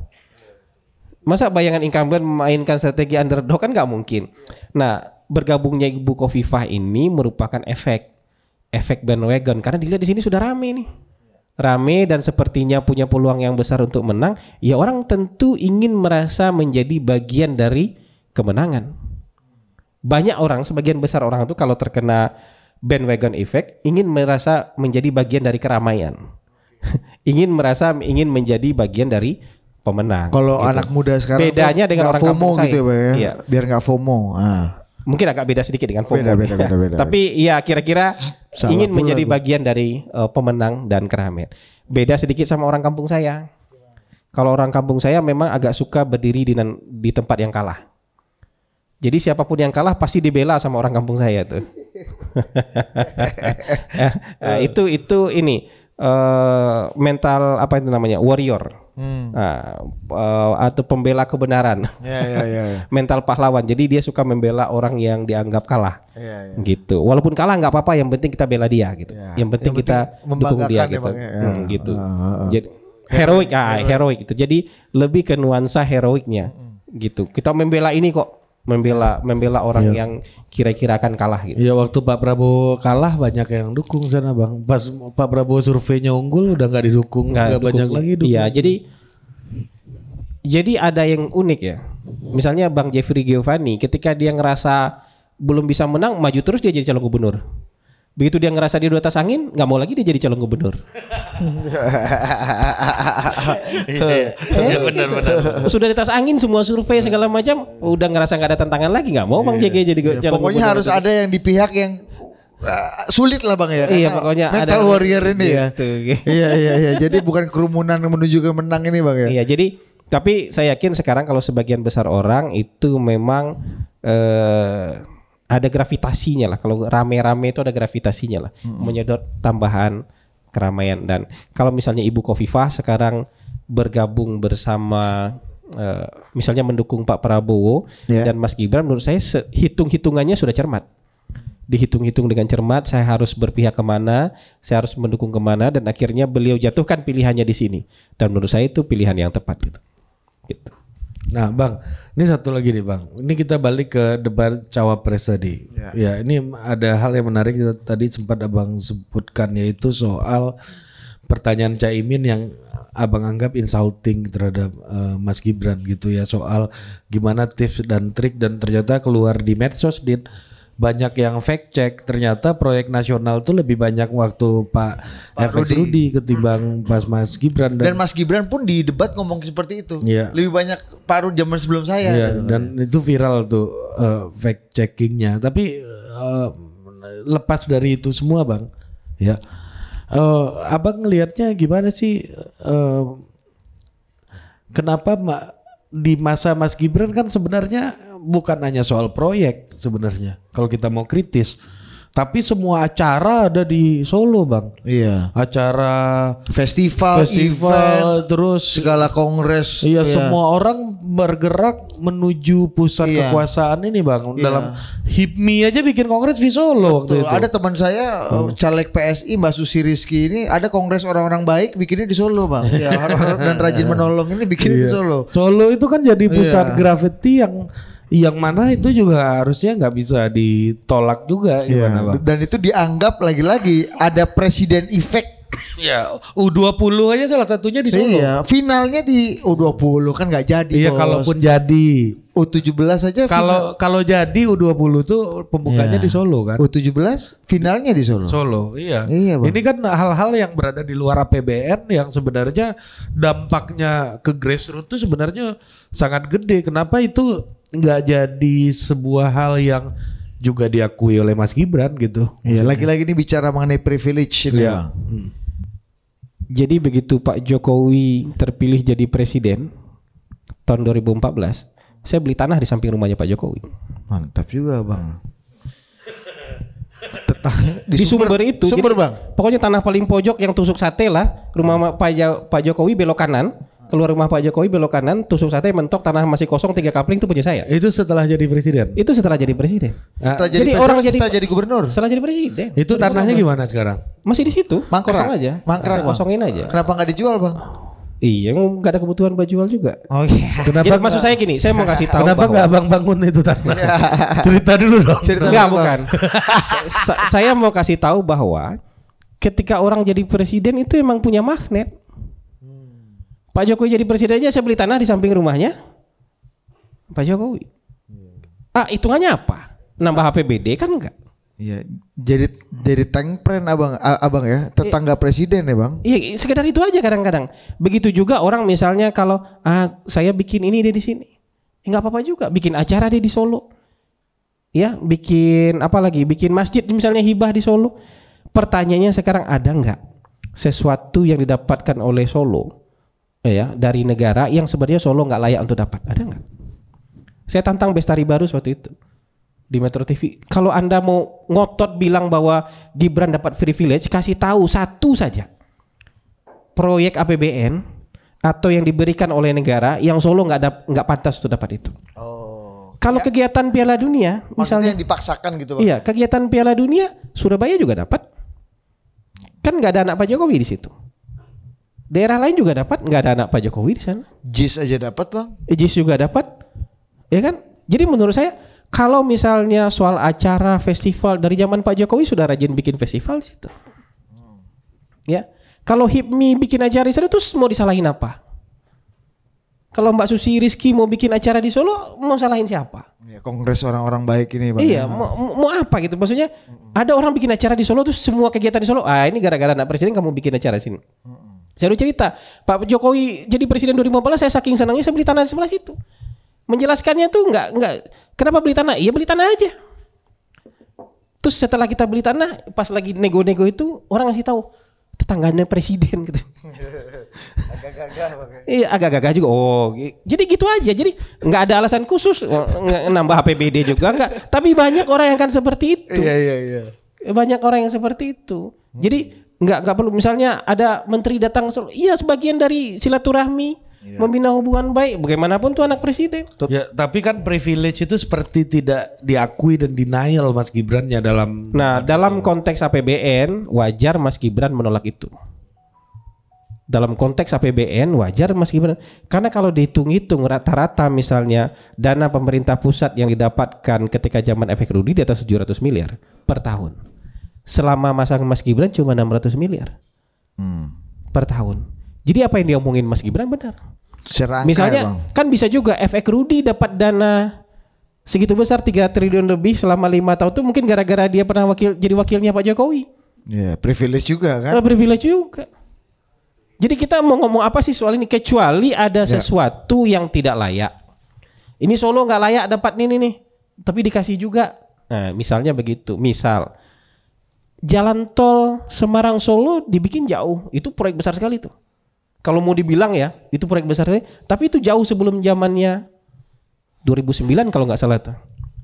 Masa bayangan incumbent memainkan strategi underdog kan nggak mungkin. Nah, bergabungnya Ibu Kofifah ini merupakan efek efek bandwagon karena dilihat di sini sudah rame nih rame dan sepertinya punya peluang yang besar untuk menang, ya orang tentu ingin merasa menjadi bagian dari kemenangan. Banyak orang, sebagian besar orang itu kalau terkena bandwagon effect ingin merasa menjadi bagian dari keramaian. [laughs] ingin merasa ingin menjadi bagian dari pemenang. Kalau gitu. anak muda sekarang bedanya dengan orang FOMO kampung gitu saya. ya, ya. Iya. biar nggak FOMO. Ah. Mungkin agak beda sedikit dengan FOMO. Beda, beda, beda, [laughs] beda, beda, Tapi ya kira-kira sama ingin menjadi bagian dari uh, pemenang dan keramet. Beda sedikit sama orang kampung saya. Kalau orang kampung saya memang agak suka berdiri di, di tempat yang kalah. Jadi siapapun yang kalah pasti dibela sama orang kampung saya tuh. nah, [laughs] itu itu ini uh, mental apa itu namanya warrior hmm. uh, uh, atau pembela kebenaran, yeah, yeah, yeah, ya. [laughs] mental pahlawan. Jadi dia suka membela orang yang dianggap kalah, yeah, yeah. gitu. Walaupun kalah nggak apa-apa, yang penting kita bela dia, gitu. Yeah. Yang penting yang kita dukung dia, gitu. Ya, Hmm, gitu. Uh, uh, uh. Jadi heroik, ah, heroik. heroik itu. Jadi lebih ke nuansa heroiknya, hmm. gitu. Kita membela ini kok membela membela orang yeah. yang kira-kira akan kalah gitu. Iya waktu Pak Prabowo kalah banyak yang dukung sana bang. Pas Pak Prabowo surveinya unggul udah nggak didukung nggak banyak lagi dukung. Iya jadi jadi ada yang unik ya. Misalnya Bang Jeffrey Giovanni ketika dia ngerasa belum bisa menang maju terus dia jadi calon gubernur. Begitu dia ngerasa dia di atas angin, nggak mau lagi dia jadi calon gubernur. Iya, iya, iya, benar benar. Sudah di atas angin semua survei segala macam, udah ngerasa nggak ada tantangan lagi nggak mau Bang JG jadi calon gubernur. Pokoknya harus ada yang di pihak yang eh, sulit lah bang ya. Iya pokoknya mental ada warrior ini ya. tuh. Gitu, gitu. iya iya iya. Jadi bukan kerumunan menuju ke menang ini bang ya. Iya jadi tapi saya yakin sekarang kalau sebagian besar orang itu memang eh, ada gravitasinya lah. Kalau rame-rame itu ada gravitasinya lah, mm-hmm. menyedot tambahan keramaian. Dan kalau misalnya Ibu Kofifa sekarang bergabung bersama uh, misalnya mendukung Pak Prabowo yeah. dan Mas Gibran, menurut saya hitung-hitungannya sudah cermat. Dihitung-hitung dengan cermat, saya harus berpihak kemana, saya harus mendukung kemana, dan akhirnya beliau jatuhkan pilihannya di sini. Dan menurut saya itu pilihan yang tepat gitu. gitu. Nah, Bang, ini satu lagi nih, Bang. Ini kita balik ke debat cawapres tadi. Ya. ya, ini ada hal yang menarik tadi sempat Abang sebutkan yaitu soal pertanyaan Caimin yang Abang anggap insulting terhadap uh, Mas Gibran gitu ya soal gimana tips dan trik dan ternyata keluar di medsos Din banyak yang fact check ternyata proyek nasional tuh lebih banyak waktu Pak, Pak FX Rudi, Rudy ketimbang hmm. pas Mas Gibran dan, dan Mas Gibran pun di debat ngomong seperti itu ya. lebih banyak Pak Rudi zaman sebelum saya ya, gitu. dan itu viral tuh uh, fact checkingnya tapi uh, lepas dari itu semua bang ya uh, abang ngelihatnya gimana sih uh, kenapa ma di masa Mas Gibran kan sebenarnya bukan hanya soal proyek sebenarnya kalau kita mau kritis tapi semua acara ada di Solo bang. Iya. Acara festival, festival, event, terus segala kongres. Iya, iya, semua orang bergerak menuju pusat iya. kekuasaan ini bang. Iya. Dalam HIPMI aja bikin kongres di Solo Betul. waktu itu. Ada teman saya hmm. caleg PSI Mbak Susi Rizky ini ada kongres orang-orang baik bikinnya di Solo bang. Iya, orang-orang dan rajin iya. menolong ini bikin iya. di Solo. Solo itu kan jadi iya. pusat iya. graffiti yang yang mana itu juga harusnya nggak bisa ditolak juga yeah. gimana bang? Dan itu dianggap lagi-lagi ada presiden efek Ya, U20 aja salah satunya di Solo. Iya, finalnya di U20 kan nggak jadi. Iya, bos. kalaupun jadi. U17 aja Kalau kalau jadi U20 tuh pembukanya iya. di Solo kan. U17 finalnya di Solo. Solo, iya. Iya, Ini kan hal-hal yang berada di luar APBN yang sebenarnya dampaknya ke grassroots tuh sebenarnya sangat gede. Kenapa itu nggak jadi sebuah hal yang juga diakui oleh Mas Gibran gitu. Iya, lagi-lagi ini bicara mengenai privilege ini, ya. Hmm. Jadi begitu Pak Jokowi terpilih jadi presiden tahun 2014, saya beli tanah di samping rumahnya Pak Jokowi. Mantap juga, Bang. Tetang, di, di sumber, sumber itu. Sumber, jadi, Bang. Pokoknya tanah paling pojok yang tusuk sate lah, rumah Pak, Pak Jokowi belok kanan keluar rumah Pak Jokowi belok kanan tusuk sate mentok tanah masih kosong tiga kapling itu punya saya itu setelah jadi presiden itu setelah jadi presiden ah. setelah jadi, jadi presiden, orang setelah jadi gubernur setelah jadi presiden itu tanahnya sama. gimana sekarang masih di situ mangkrak aja mangkrak kosongin aja kenapa nggak dijual bang Iya, nggak ada kebutuhan buat jual juga. Oh iya. Kenapa? Jadi maksud saya gini, saya mau kasih tahu. Kenapa nggak abang bangun itu tanah? Iya. [laughs] Cerita dulu dong. Cerita nggak bukan. [laughs] saya mau kasih tahu bahwa ketika orang jadi presiden itu emang punya magnet. Pak Jokowi jadi presiden aja saya beli tanah di samping rumahnya. Pak Jokowi. Iya. Ah, hitungannya apa? Nambah HPBD kan enggak? Iya, jadi jadi tangpren abang, abang ya tetangga I, iya. presiden ya bang. Iya, sekedar itu aja kadang-kadang. Begitu juga orang misalnya kalau ah saya bikin ini dia di sini, Enggak ya, apa-apa juga. Bikin acara dia di Solo, ya bikin apa lagi? Bikin masjid misalnya hibah di Solo. Pertanyaannya sekarang ada enggak sesuatu yang didapatkan oleh Solo ya dari negara yang sebenarnya Solo nggak layak untuk dapat ada nggak? Saya tantang Bestari Baru waktu itu di Metro TV. Kalau anda mau ngotot bilang bahwa Gibran dapat free village, kasih tahu satu saja proyek APBN atau yang diberikan oleh negara yang Solo nggak nggak pantas untuk dapat itu. Oh. Kalau ya. kegiatan Piala Dunia, Maksudnya misalnya yang dipaksakan gitu. Bang. Iya, kegiatan Piala Dunia Surabaya juga dapat. Kan nggak ada anak Pak Jokowi di situ. Daerah lain juga dapat, nggak ada anak Pak Jokowi di sana. JIS aja dapat bang? Eh, JIS juga dapat, ya kan? Jadi menurut saya kalau misalnya soal acara festival dari zaman Pak Jokowi sudah rajin bikin festival di situ, hmm. ya. Kalau HIPMI bikin acara di sana terus mau disalahin apa? Kalau Mbak Susi Rizky mau bikin acara di Solo mau salahin siapa? Ya, kongres orang-orang baik ini Bang. Iya, mau, mau apa gitu maksudnya? Mm Ada orang bikin acara di Solo terus semua kegiatan di Solo, ah ini gara-gara anak presiden kamu bikin acara sini. Mm saya udah cerita, Pak Jokowi jadi presiden 2014 saya saking senangnya saya beli tanah di sebelah situ. Menjelaskannya tuh nggak nggak kenapa beli tanah? Iya beli tanah aja. Terus setelah kita beli tanah, pas lagi nego-nego itu orang ngasih tahu tetangganya presiden gitu. [laughs] Agak-agak. Iya agak-agak juga. Oh, jadi gitu aja. Jadi nggak ada alasan khusus oh, nambah APBD juga nggak. Tapi banyak orang yang kan seperti itu. iya iya. iya. Banyak orang yang seperti itu. Jadi nggak nggak perlu misalnya ada menteri datang iya sebagian dari silaturahmi Ya. membina hubungan baik bagaimanapun tuh anak presiden. Ya, tapi kan privilege itu seperti tidak diakui dan denial Mas Gibrannya dalam Nah, dalam konteks APBN wajar Mas Gibran menolak itu. Dalam konteks APBN wajar Mas Gibran karena kalau dihitung-hitung rata-rata misalnya dana pemerintah pusat yang didapatkan ketika zaman efek Rudi di atas 700 miliar per tahun selama masa Mas Gibran cuma 600 miliar hmm. per tahun. Jadi apa yang diomongin Mas Gibran benar. Serangka Misalnya kan bisa juga efek Rudi dapat dana segitu besar 3 triliun lebih selama lima tahun itu mungkin gara-gara dia pernah wakil jadi wakilnya Pak Jokowi. Ya, yeah, privilege juga kan. Nah, privilege juga. Jadi kita mau ngomong apa sih soal ini kecuali ada yeah. sesuatu yang tidak layak. Ini Solo nggak layak dapat ini nih, tapi dikasih juga. Nah, misalnya begitu. Misal, jalan tol Semarang Solo dibikin jauh. Itu proyek besar sekali tuh. Kalau mau dibilang ya, itu proyek besar sekali. Tapi itu jauh sebelum zamannya 2009 kalau nggak salah tuh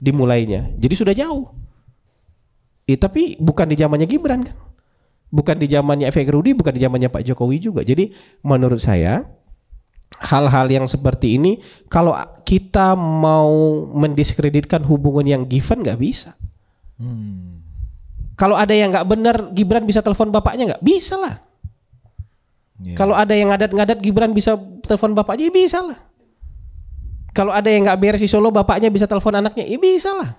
dimulainya. Jadi sudah jauh. Eh, tapi bukan di zamannya Gibran kan. Bukan di zamannya Efek Rudi, bukan di zamannya Pak Jokowi juga. Jadi menurut saya hal-hal yang seperti ini kalau kita mau mendiskreditkan hubungan yang given nggak bisa. Hmm. Kalau ada yang nggak benar, Gibran bisa telepon bapaknya nggak? Bisa lah. Yeah. Kalau ada yang ngadat-ngadat, Gibran bisa telepon bapaknya, ya bisa lah. Kalau ada yang nggak beres di Solo, bapaknya bisa telepon anaknya, ya bisa lah.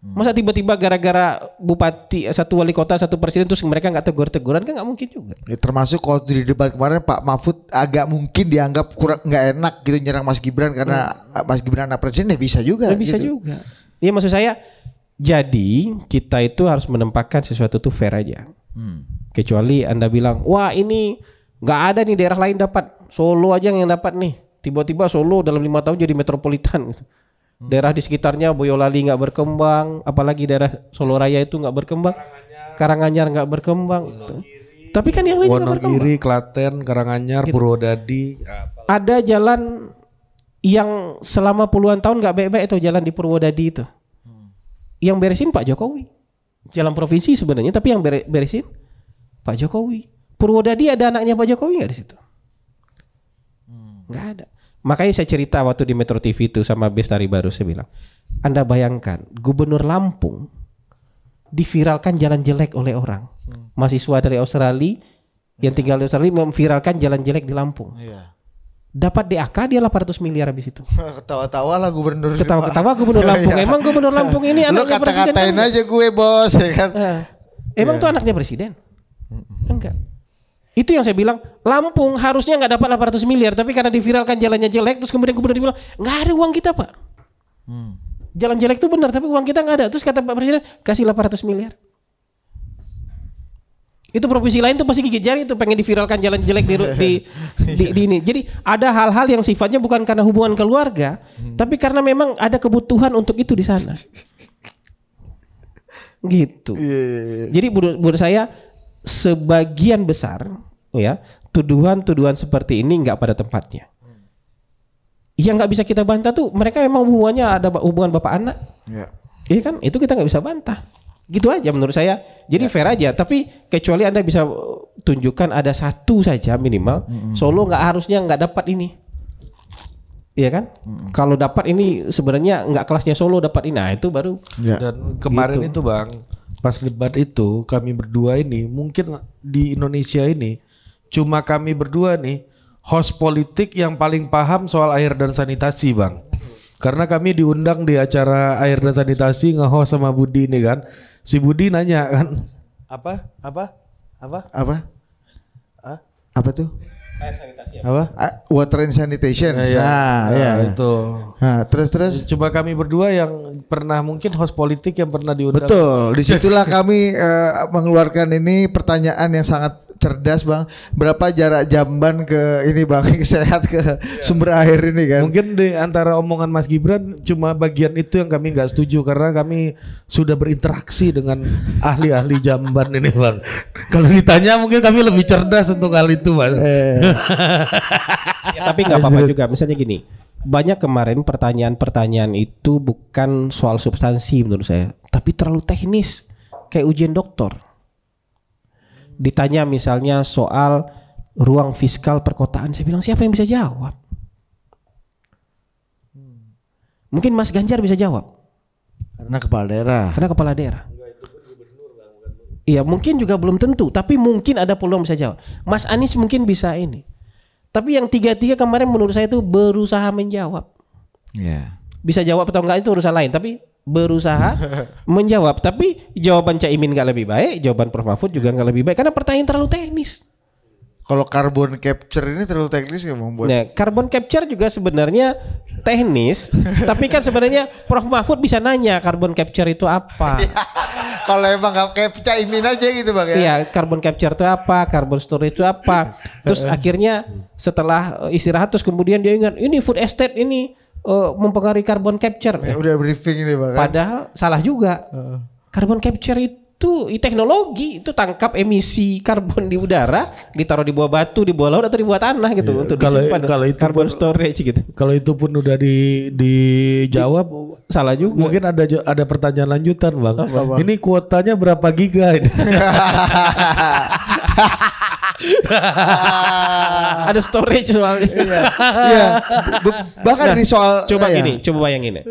Hmm. Masa tiba-tiba gara-gara bupati satu wali kota satu presiden terus mereka nggak tegur-teguran kan nggak mungkin juga. Ya, termasuk kalau di debat kemarin Pak Mahfud agak mungkin dianggap kurang nggak enak gitu nyerang Mas Gibran karena hmm. Mas Gibran anak presiden ya bisa juga. Ya, bisa gitu. juga. Iya maksud saya jadi kita itu harus menempatkan sesuatu itu fair aja. Hmm. Kecuali anda bilang, wah ini nggak ada nih daerah lain dapat, Solo aja yang dapat nih. Tiba-tiba Solo dalam lima tahun jadi metropolitan. Hmm. Daerah di sekitarnya Boyolali nggak berkembang, apalagi daerah Solo Raya itu nggak berkembang, Karanganyar nggak berkembang. Gitu. Tapi kan yang lain Wonogiri, juga berkembang. Wonogiri, Klaten, Karanganyar, gitu. Purwodadi. Ya, ada jalan yang selama puluhan tahun nggak baik-baik itu jalan di Purwodadi itu yang beresin Pak Jokowi. Jalan provinsi sebenarnya, tapi yang beresin Pak Jokowi. Purwodadi ada anaknya Pak Jokowi nggak di situ? Nggak hmm. ada. Makanya saya cerita waktu di Metro TV itu sama Bestari baru saya bilang, Anda bayangkan Gubernur Lampung diviralkan jalan jelek oleh orang, hmm. mahasiswa dari Australia yang yeah. tinggal di Australia memviralkan jalan jelek di Lampung. Yeah dapat DAK dia 800 miliar habis itu. [laughs] Ketawa-tawa lah gubernur. Ketawa-ketawa gubernur [laughs] iya. Lampung. Emang gubernur Lampung ini anaknya kata presiden. kata-katain aja gue bos ya kan. Uh, emang yeah. tuh anaknya presiden? Enggak. Itu yang saya bilang Lampung harusnya nggak dapat 800 miliar tapi karena diviralkan jalannya jelek terus kemudian gubernur bilang nggak ada uang kita pak. Hmm. Jalan jelek itu benar tapi uang kita nggak ada terus kata Pak Presiden kasih 800 miliar. Itu provinsi lain tuh pasti gigit jari itu pengen diviralkan jalan jelek di di, [laughs] di, di ini. Jadi ada hal-hal yang sifatnya bukan karena hubungan keluarga, hmm. tapi karena memang ada kebutuhan untuk itu di sana. gitu. Yeah. Iya, iya, iya. Jadi menurut saya sebagian besar ya tuduhan-tuduhan seperti ini nggak pada tempatnya. Hmm. Yang nggak bisa kita bantah tuh mereka memang hubungannya ada hubungan bapak anak. Yeah. Iya kan? Itu kita nggak bisa bantah gitu aja menurut saya. Jadi ya. fair aja. Tapi kecuali anda bisa uh, tunjukkan ada satu saja minimal. Hmm. Solo nggak harusnya nggak dapat ini. Iya kan? Hmm. Kalau dapat ini sebenarnya nggak kelasnya Solo dapat ini. Nah itu baru. Ya. Dan kemarin gitu. itu bang, pas debat itu kami berdua ini mungkin di Indonesia ini cuma kami berdua nih host politik yang paling paham soal air dan sanitasi bang. Karena kami diundang di acara air dan sanitasi ngehost sama Budi nih kan si Budi nanya kan apa apa apa apa Hah? apa tuh apa ah, water and sanitation ya, ya, nah, ya, itu nah, terus terus coba kami berdua yang pernah mungkin host politik yang pernah diundang betul disitulah kami uh, mengeluarkan ini pertanyaan yang sangat cerdas bang berapa jarak jamban ke ini bang [laughs] sehat ke yeah. sumber air ini kan mungkin di antara omongan Mas Gibran cuma bagian itu yang kami nggak setuju karena kami sudah berinteraksi dengan ahli-ahli jamban ini bang kalau ditanya mungkin kami lebih cerdas untuk hal itu bang yeah. [laughs] ya, tapi nggak apa-apa juga misalnya gini banyak kemarin pertanyaan-pertanyaan itu bukan soal substansi menurut saya tapi terlalu teknis kayak ujian doktor ditanya misalnya soal ruang fiskal perkotaan, saya bilang siapa yang bisa jawab? Hmm. Mungkin Mas Ganjar bisa jawab. Karena kepala daerah. Karena kepala daerah. Iya mungkin juga belum tentu, tapi mungkin ada peluang bisa jawab. Mas Anies mungkin bisa ini. Tapi yang tiga-tiga kemarin menurut saya itu berusaha menjawab. Yeah. Bisa jawab atau enggak itu urusan lain, tapi berusaha [laughs] menjawab. Tapi jawaban Caimin gak lebih baik, jawaban Prof Mahfud juga gak lebih baik karena pertanyaan terlalu teknis. Kalau carbon capture ini terlalu teknis ya membuat. Nah, carbon capture juga sebenarnya teknis, [laughs] tapi kan sebenarnya Prof Mahfud bisa nanya carbon capture itu apa. [laughs] Iya. Kalau emang gak capture ini aja gitu Bang ya. Iya, carbon capture itu apa, carbon storage itu apa. Terus akhirnya setelah istirahat terus kemudian dia ingat ini food estate ini uh, mempengaruhi carbon capture. Ya, ya? udah briefing ini bahkan. Padahal salah juga. Uh. Carbon capture itu teknologi itu tangkap emisi karbon di udara, ditaruh di bawah batu, di bawah laut atau di bawah tanah gitu yeah. untuk kalau, disimpan. Kalau itu carbon pun, storage gitu. Kalau itu pun udah di dijawab di, salah juga. Mungkin ada ada pertanyaan lanjutan, Bang. oh, bang. Ini kuotanya berapa giga ini? [laughs] [laughs] Ada storage soalnya. Iya. Ya. Bahkan nah, ini soal coba ya. gini, coba bayangin ya.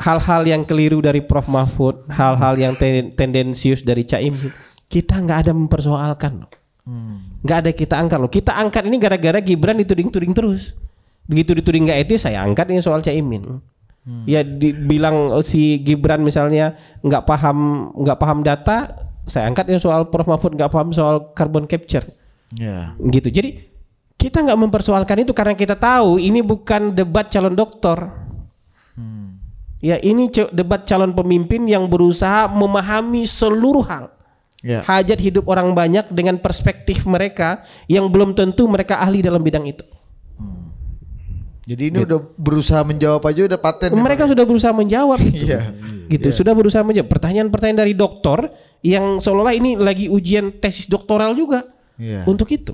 Hal-hal yang keliru dari Prof Mahfud, hal-hal yang ten tendensius dari Caim, kita nggak ada mempersoalkan loh. Hmm. Nggak ada kita angkat loh. Kita angkat ini gara-gara Gibran dituding-tuding terus. Begitu dituding nggak etis, saya angkat ini soal Caimin. Hmm. Ya dibilang si Gibran misalnya nggak paham nggak paham data, saya angkat yang soal Prof Mahfud nggak paham soal carbon capture. Yeah. Gitu. Jadi kita nggak mempersoalkan itu karena kita tahu ini bukan debat calon dokter. Hmm. Ya ini debat calon pemimpin yang berusaha memahami seluruh hal. Yeah. Hajat hidup orang banyak dengan perspektif mereka yang belum tentu mereka ahli dalam bidang itu. Jadi ini gitu. udah berusaha menjawab aja udah paten. Ya, Mereka ya, sudah berusaha menjawab. Gitu. Iya. gitu, gitu sudah berusaha menjawab. Pertanyaan-pertanyaan dari dokter yang seolah-olah ini lagi ujian tesis doktoral juga. Yeah. Untuk itu.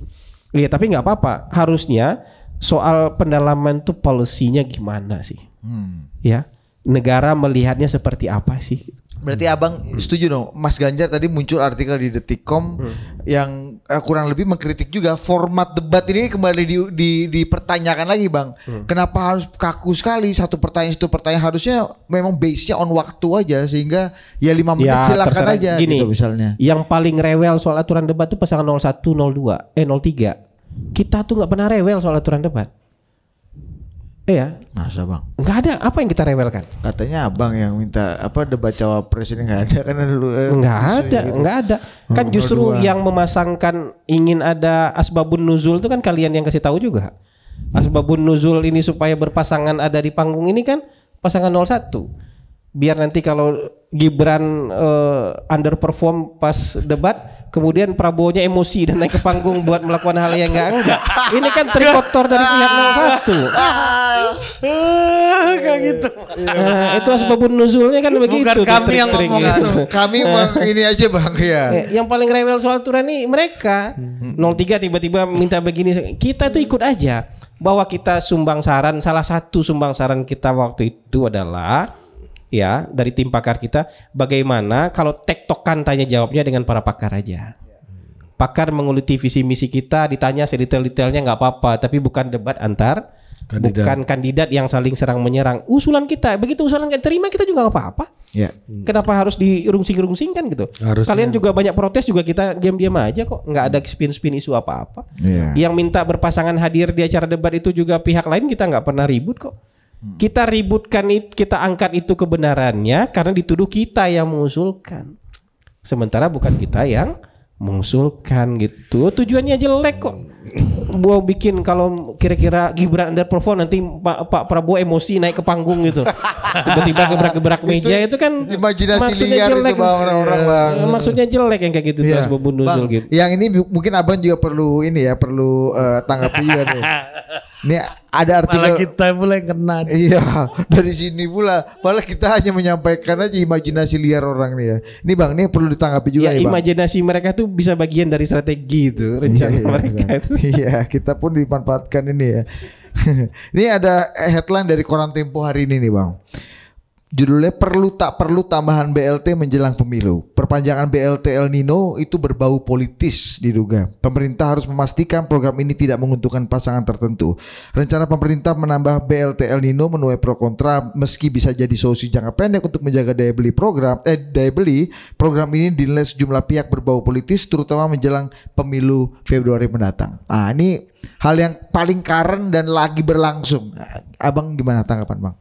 Iya, tapi nggak apa-apa. Harusnya soal pendalaman tuh polisinya gimana sih? Hmm. Ya negara melihatnya seperti apa sih? Berarti hmm. abang hmm. setuju dong, Mas Ganjar tadi muncul artikel di Detikcom hmm. yang eh, kurang lebih mengkritik juga format debat ini kembali di, di, dipertanyakan lagi bang. Hmm. Kenapa harus kaku sekali satu pertanyaan satu pertanyaan harusnya memang base-nya on waktu aja sehingga ya lima ya, menit ya, silakan aja. Gini, gitu misalnya. Yang paling rewel soal aturan debat itu pasangan 01, 02, eh 03. Kita tuh nggak pernah rewel soal aturan debat. Iya. Masa bang? Enggak ada. Apa yang kita rewelkan? Katanya abang yang minta apa debat cawapres ini enggak ada karena dulu. Eh, nggak ada, gitu. nggak ada. Oh, kan justru dua. yang memasangkan ingin ada asbabun nuzul itu kan kalian yang kasih tahu juga. Asbabun nuzul ini supaya berpasangan ada di panggung ini kan pasangan 01 biar nanti kalau Gibran uh, underperform pas debat, kemudian Prabowo-nya emosi dan naik ke panggung buat melakukan hal yang enggak enggak. Ini kan terkotor dari pihak nomor 01. Ah, kayak gitu. Nah, itu sebab nuzulnya kan begitu. Bukan kami yang ngomong itu. Kami ini aja Bang ya. Yang paling rewel soal turan ini mereka. 03 hmm. tiba-tiba minta begini. Kita tuh ikut aja bahwa kita sumbang saran salah satu sumbang saran kita waktu itu adalah ya dari tim pakar kita bagaimana kalau tektokan tanya jawabnya dengan para pakar aja pakar menguliti visi misi kita ditanya sedetail-detailnya nggak apa-apa tapi bukan debat antar kandidat. bukan kandidat yang saling serang menyerang usulan kita begitu usulan kita terima kita juga nggak apa-apa ya. kenapa harus dirungsing-rungsing kan gitu Harusnya. kalian juga banyak protes juga kita diam-diam aja kok nggak ada spin-spin isu apa-apa ya. yang minta berpasangan hadir di acara debat itu juga pihak lain kita nggak pernah ribut kok Hmm. Kita ributkan itu, kita angkat itu kebenarannya karena dituduh kita yang mengusulkan. Sementara bukan kita yang mengusulkan gitu. Tujuannya jelek kok. Gua bikin kalau kira-kira Gibran underperform nanti Pak, Pak Prabowo emosi naik ke panggung gitu. Tiba-tiba gebrak-gebrak meja itu, itu kan imajinasi maksudnya liar jelek. itu kan? orang-orang iya, bang. Iya, maksudnya jelek yang kayak gitu ya. terus bang, gitu. Yang ini mungkin Abang juga perlu ini ya, perlu uh, tanggapi juga nih. [laughs] Ini ada artikel. Malah kita pula yang kena. Iya, [laughs] dari sini pula. Malah kita hanya menyampaikan aja imajinasi liar orang nih ya. Ini bang, ini perlu ditanggapi juga ya, nih bang. Imajinasi mereka tuh bisa bagian dari strategi itu rencana iya, iya mereka iya, itu. [laughs] Iya, kita pun dimanfaatkan ini ya. [laughs] ini ada headline dari koran Tempo hari ini nih bang. Judulnya perlu tak perlu tambahan BLT menjelang pemilu. Perpanjangan BLT El Nino itu berbau politis diduga. Pemerintah harus memastikan program ini tidak menguntungkan pasangan tertentu. Rencana pemerintah menambah BLT El Nino menuai pro kontra meski bisa jadi solusi jangka pendek untuk menjaga daya beli program eh daya beli. Program ini dinilai sejumlah pihak berbau politis terutama menjelang pemilu Februari mendatang. Ah ini hal yang paling karen dan lagi berlangsung. Abang gimana tanggapan Bang?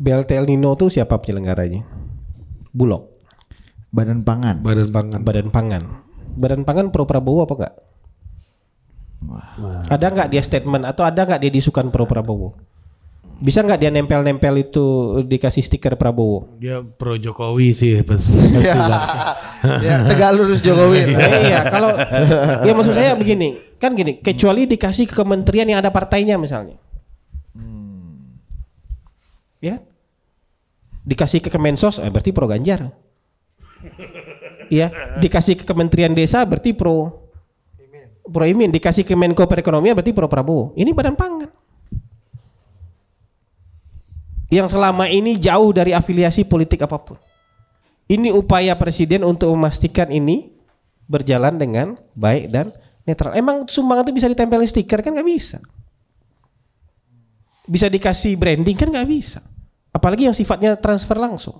BLT El Nino tuh siapa penyelenggaranya? Bulog. Badan Pangan. Badan Pangan. Badan Pangan. Badan Pangan pro Prabowo apa enggak? Wah. Ada nggak dia statement atau ada nggak dia disukan pro Prabowo? Bisa nggak dia nempel-nempel itu dikasih stiker Prabowo? Dia pro Jokowi sih pasti. [laughs] Ya. ya, tegak lurus Jokowi. [laughs] Iya, iya, kalau ya maksud saya begini, kan gini, kecuali dikasih ke kementerian yang ada partainya misalnya. Hmm. Ya, dikasih ke Kemensos eh, berarti pro Ganjar [laughs] iya dikasih ke Kementerian Desa berarti pro pro Imin dikasih ke Menko Perekonomian berarti pro Prabowo ini badan pangan yang selama ini jauh dari afiliasi politik apapun ini upaya presiden untuk memastikan ini berjalan dengan baik dan netral. Emang sumbangan itu bisa ditempelin stiker kan nggak bisa. Bisa dikasih branding kan nggak bisa. Apalagi yang sifatnya transfer langsung.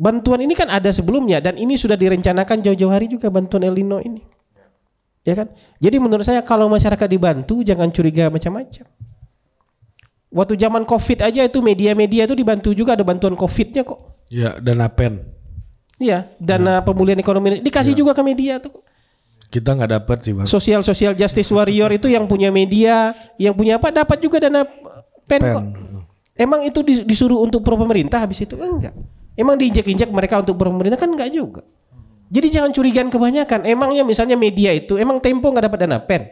Bantuan ini kan ada sebelumnya dan ini sudah direncanakan jauh-jauh hari juga bantuan El Nino ini. Ya kan? Jadi menurut saya kalau masyarakat dibantu jangan curiga macam-macam. Waktu zaman Covid aja itu media-media itu dibantu juga ada bantuan Covid-nya kok. Iya, dana pen. Iya, dana ya. pemulihan ekonomi dikasih ya. juga ke media tuh. Kita nggak dapat sih bang. Sosial sosial justice warrior itu yang punya media, yang punya apa dapat juga dana pen, pen. kok. Emang itu disuruh untuk pro pemerintah habis itu enggak. Emang diinjak-injak mereka untuk pro pemerintah kan enggak juga. Jadi jangan curigaan kebanyakan. Emangnya misalnya media itu emang Tempo nggak dapat dana pen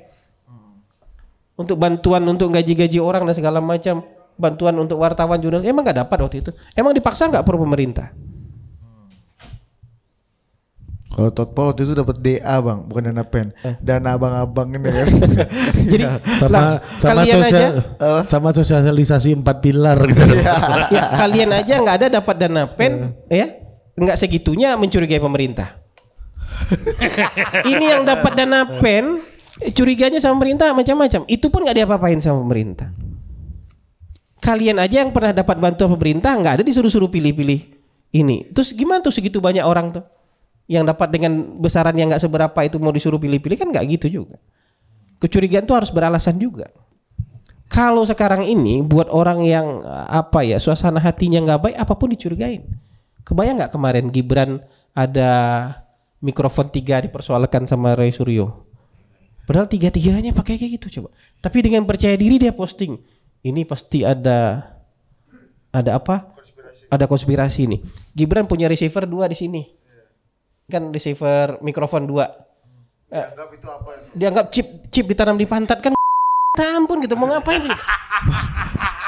untuk bantuan untuk gaji-gaji orang dan segala macam bantuan untuk wartawan jurnalis emang nggak dapat waktu itu. Emang dipaksa nggak pro pemerintah? Kalau Totpol itu dapat DA bang, bukan dana pen, eh. dana abang-abang ini kan. [laughs] Jadi sama lah, sama kalian sosial, aja, sama sosialisasi empat pilar gitu. [laughs] ya, kalian aja nggak ada dapat dana pen, iya. ya nggak segitunya mencurigai pemerintah. [laughs] ini yang dapat dana pen, curiganya sama pemerintah macam-macam. Itu pun nggak diapa-apain sama pemerintah. Kalian aja yang pernah dapat bantuan pemerintah nggak ada disuruh-suruh pilih-pilih ini. Terus gimana tuh segitu banyak orang tuh? yang dapat dengan besaran yang nggak seberapa itu mau disuruh pilih-pilih kan nggak gitu juga. Kecurigaan itu harus beralasan juga. Kalau sekarang ini buat orang yang eh, apa ya suasana hatinya nggak baik apapun dicurigain. Kebayang nggak kemarin Gibran ada mikrofon tiga dipersoalkan sama Ray Suryo. Padahal tiga-tiganya pakai kayak gitu coba. Tapi dengan percaya diri dia posting. Ini pasti ada ada apa? Konspirasi. Ada konspirasi ini. Gibran punya receiver dua di sini kan receiver mikrofon dua. Eh, dianggap itu apa itu? Dianggap chip chip ditanam di pantat kan [laughs] ampun gitu mau ngapain sih?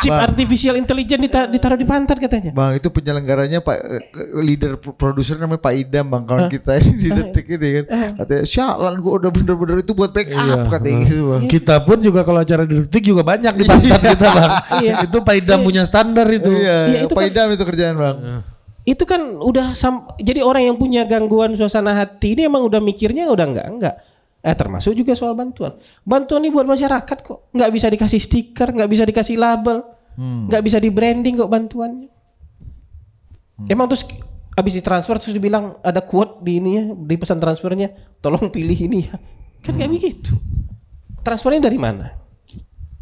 Chip bang, artificial intelligence dita ditaruh di pantat katanya. Bang itu penyelenggaranya Pak eh, leader produser namanya Pak Idam bang kawan huh? kita ini di detik ini kan katanya syalan gua udah bener-bener itu buat backup iya, katanya gitu bang. Kita pun juga kalau acara di detik juga banyak di pantat iya. kita bang. Iya. itu Pak Idam iya. punya standar itu. Iya, iya itu Pak kan, Idam itu kerjaan bang itu kan udah sam jadi orang yang punya gangguan suasana hati ini emang udah mikirnya udah enggak enggak eh termasuk juga soal bantuan bantuan ini buat masyarakat kok nggak bisa dikasih stiker nggak bisa dikasih label hmm. nggak hmm. bisa di branding kok bantuannya hmm. emang terus habis transfer terus dibilang ada quote di ini ya di pesan transfernya tolong pilih ini ya kan nggak kayak hmm. begitu transfernya dari mana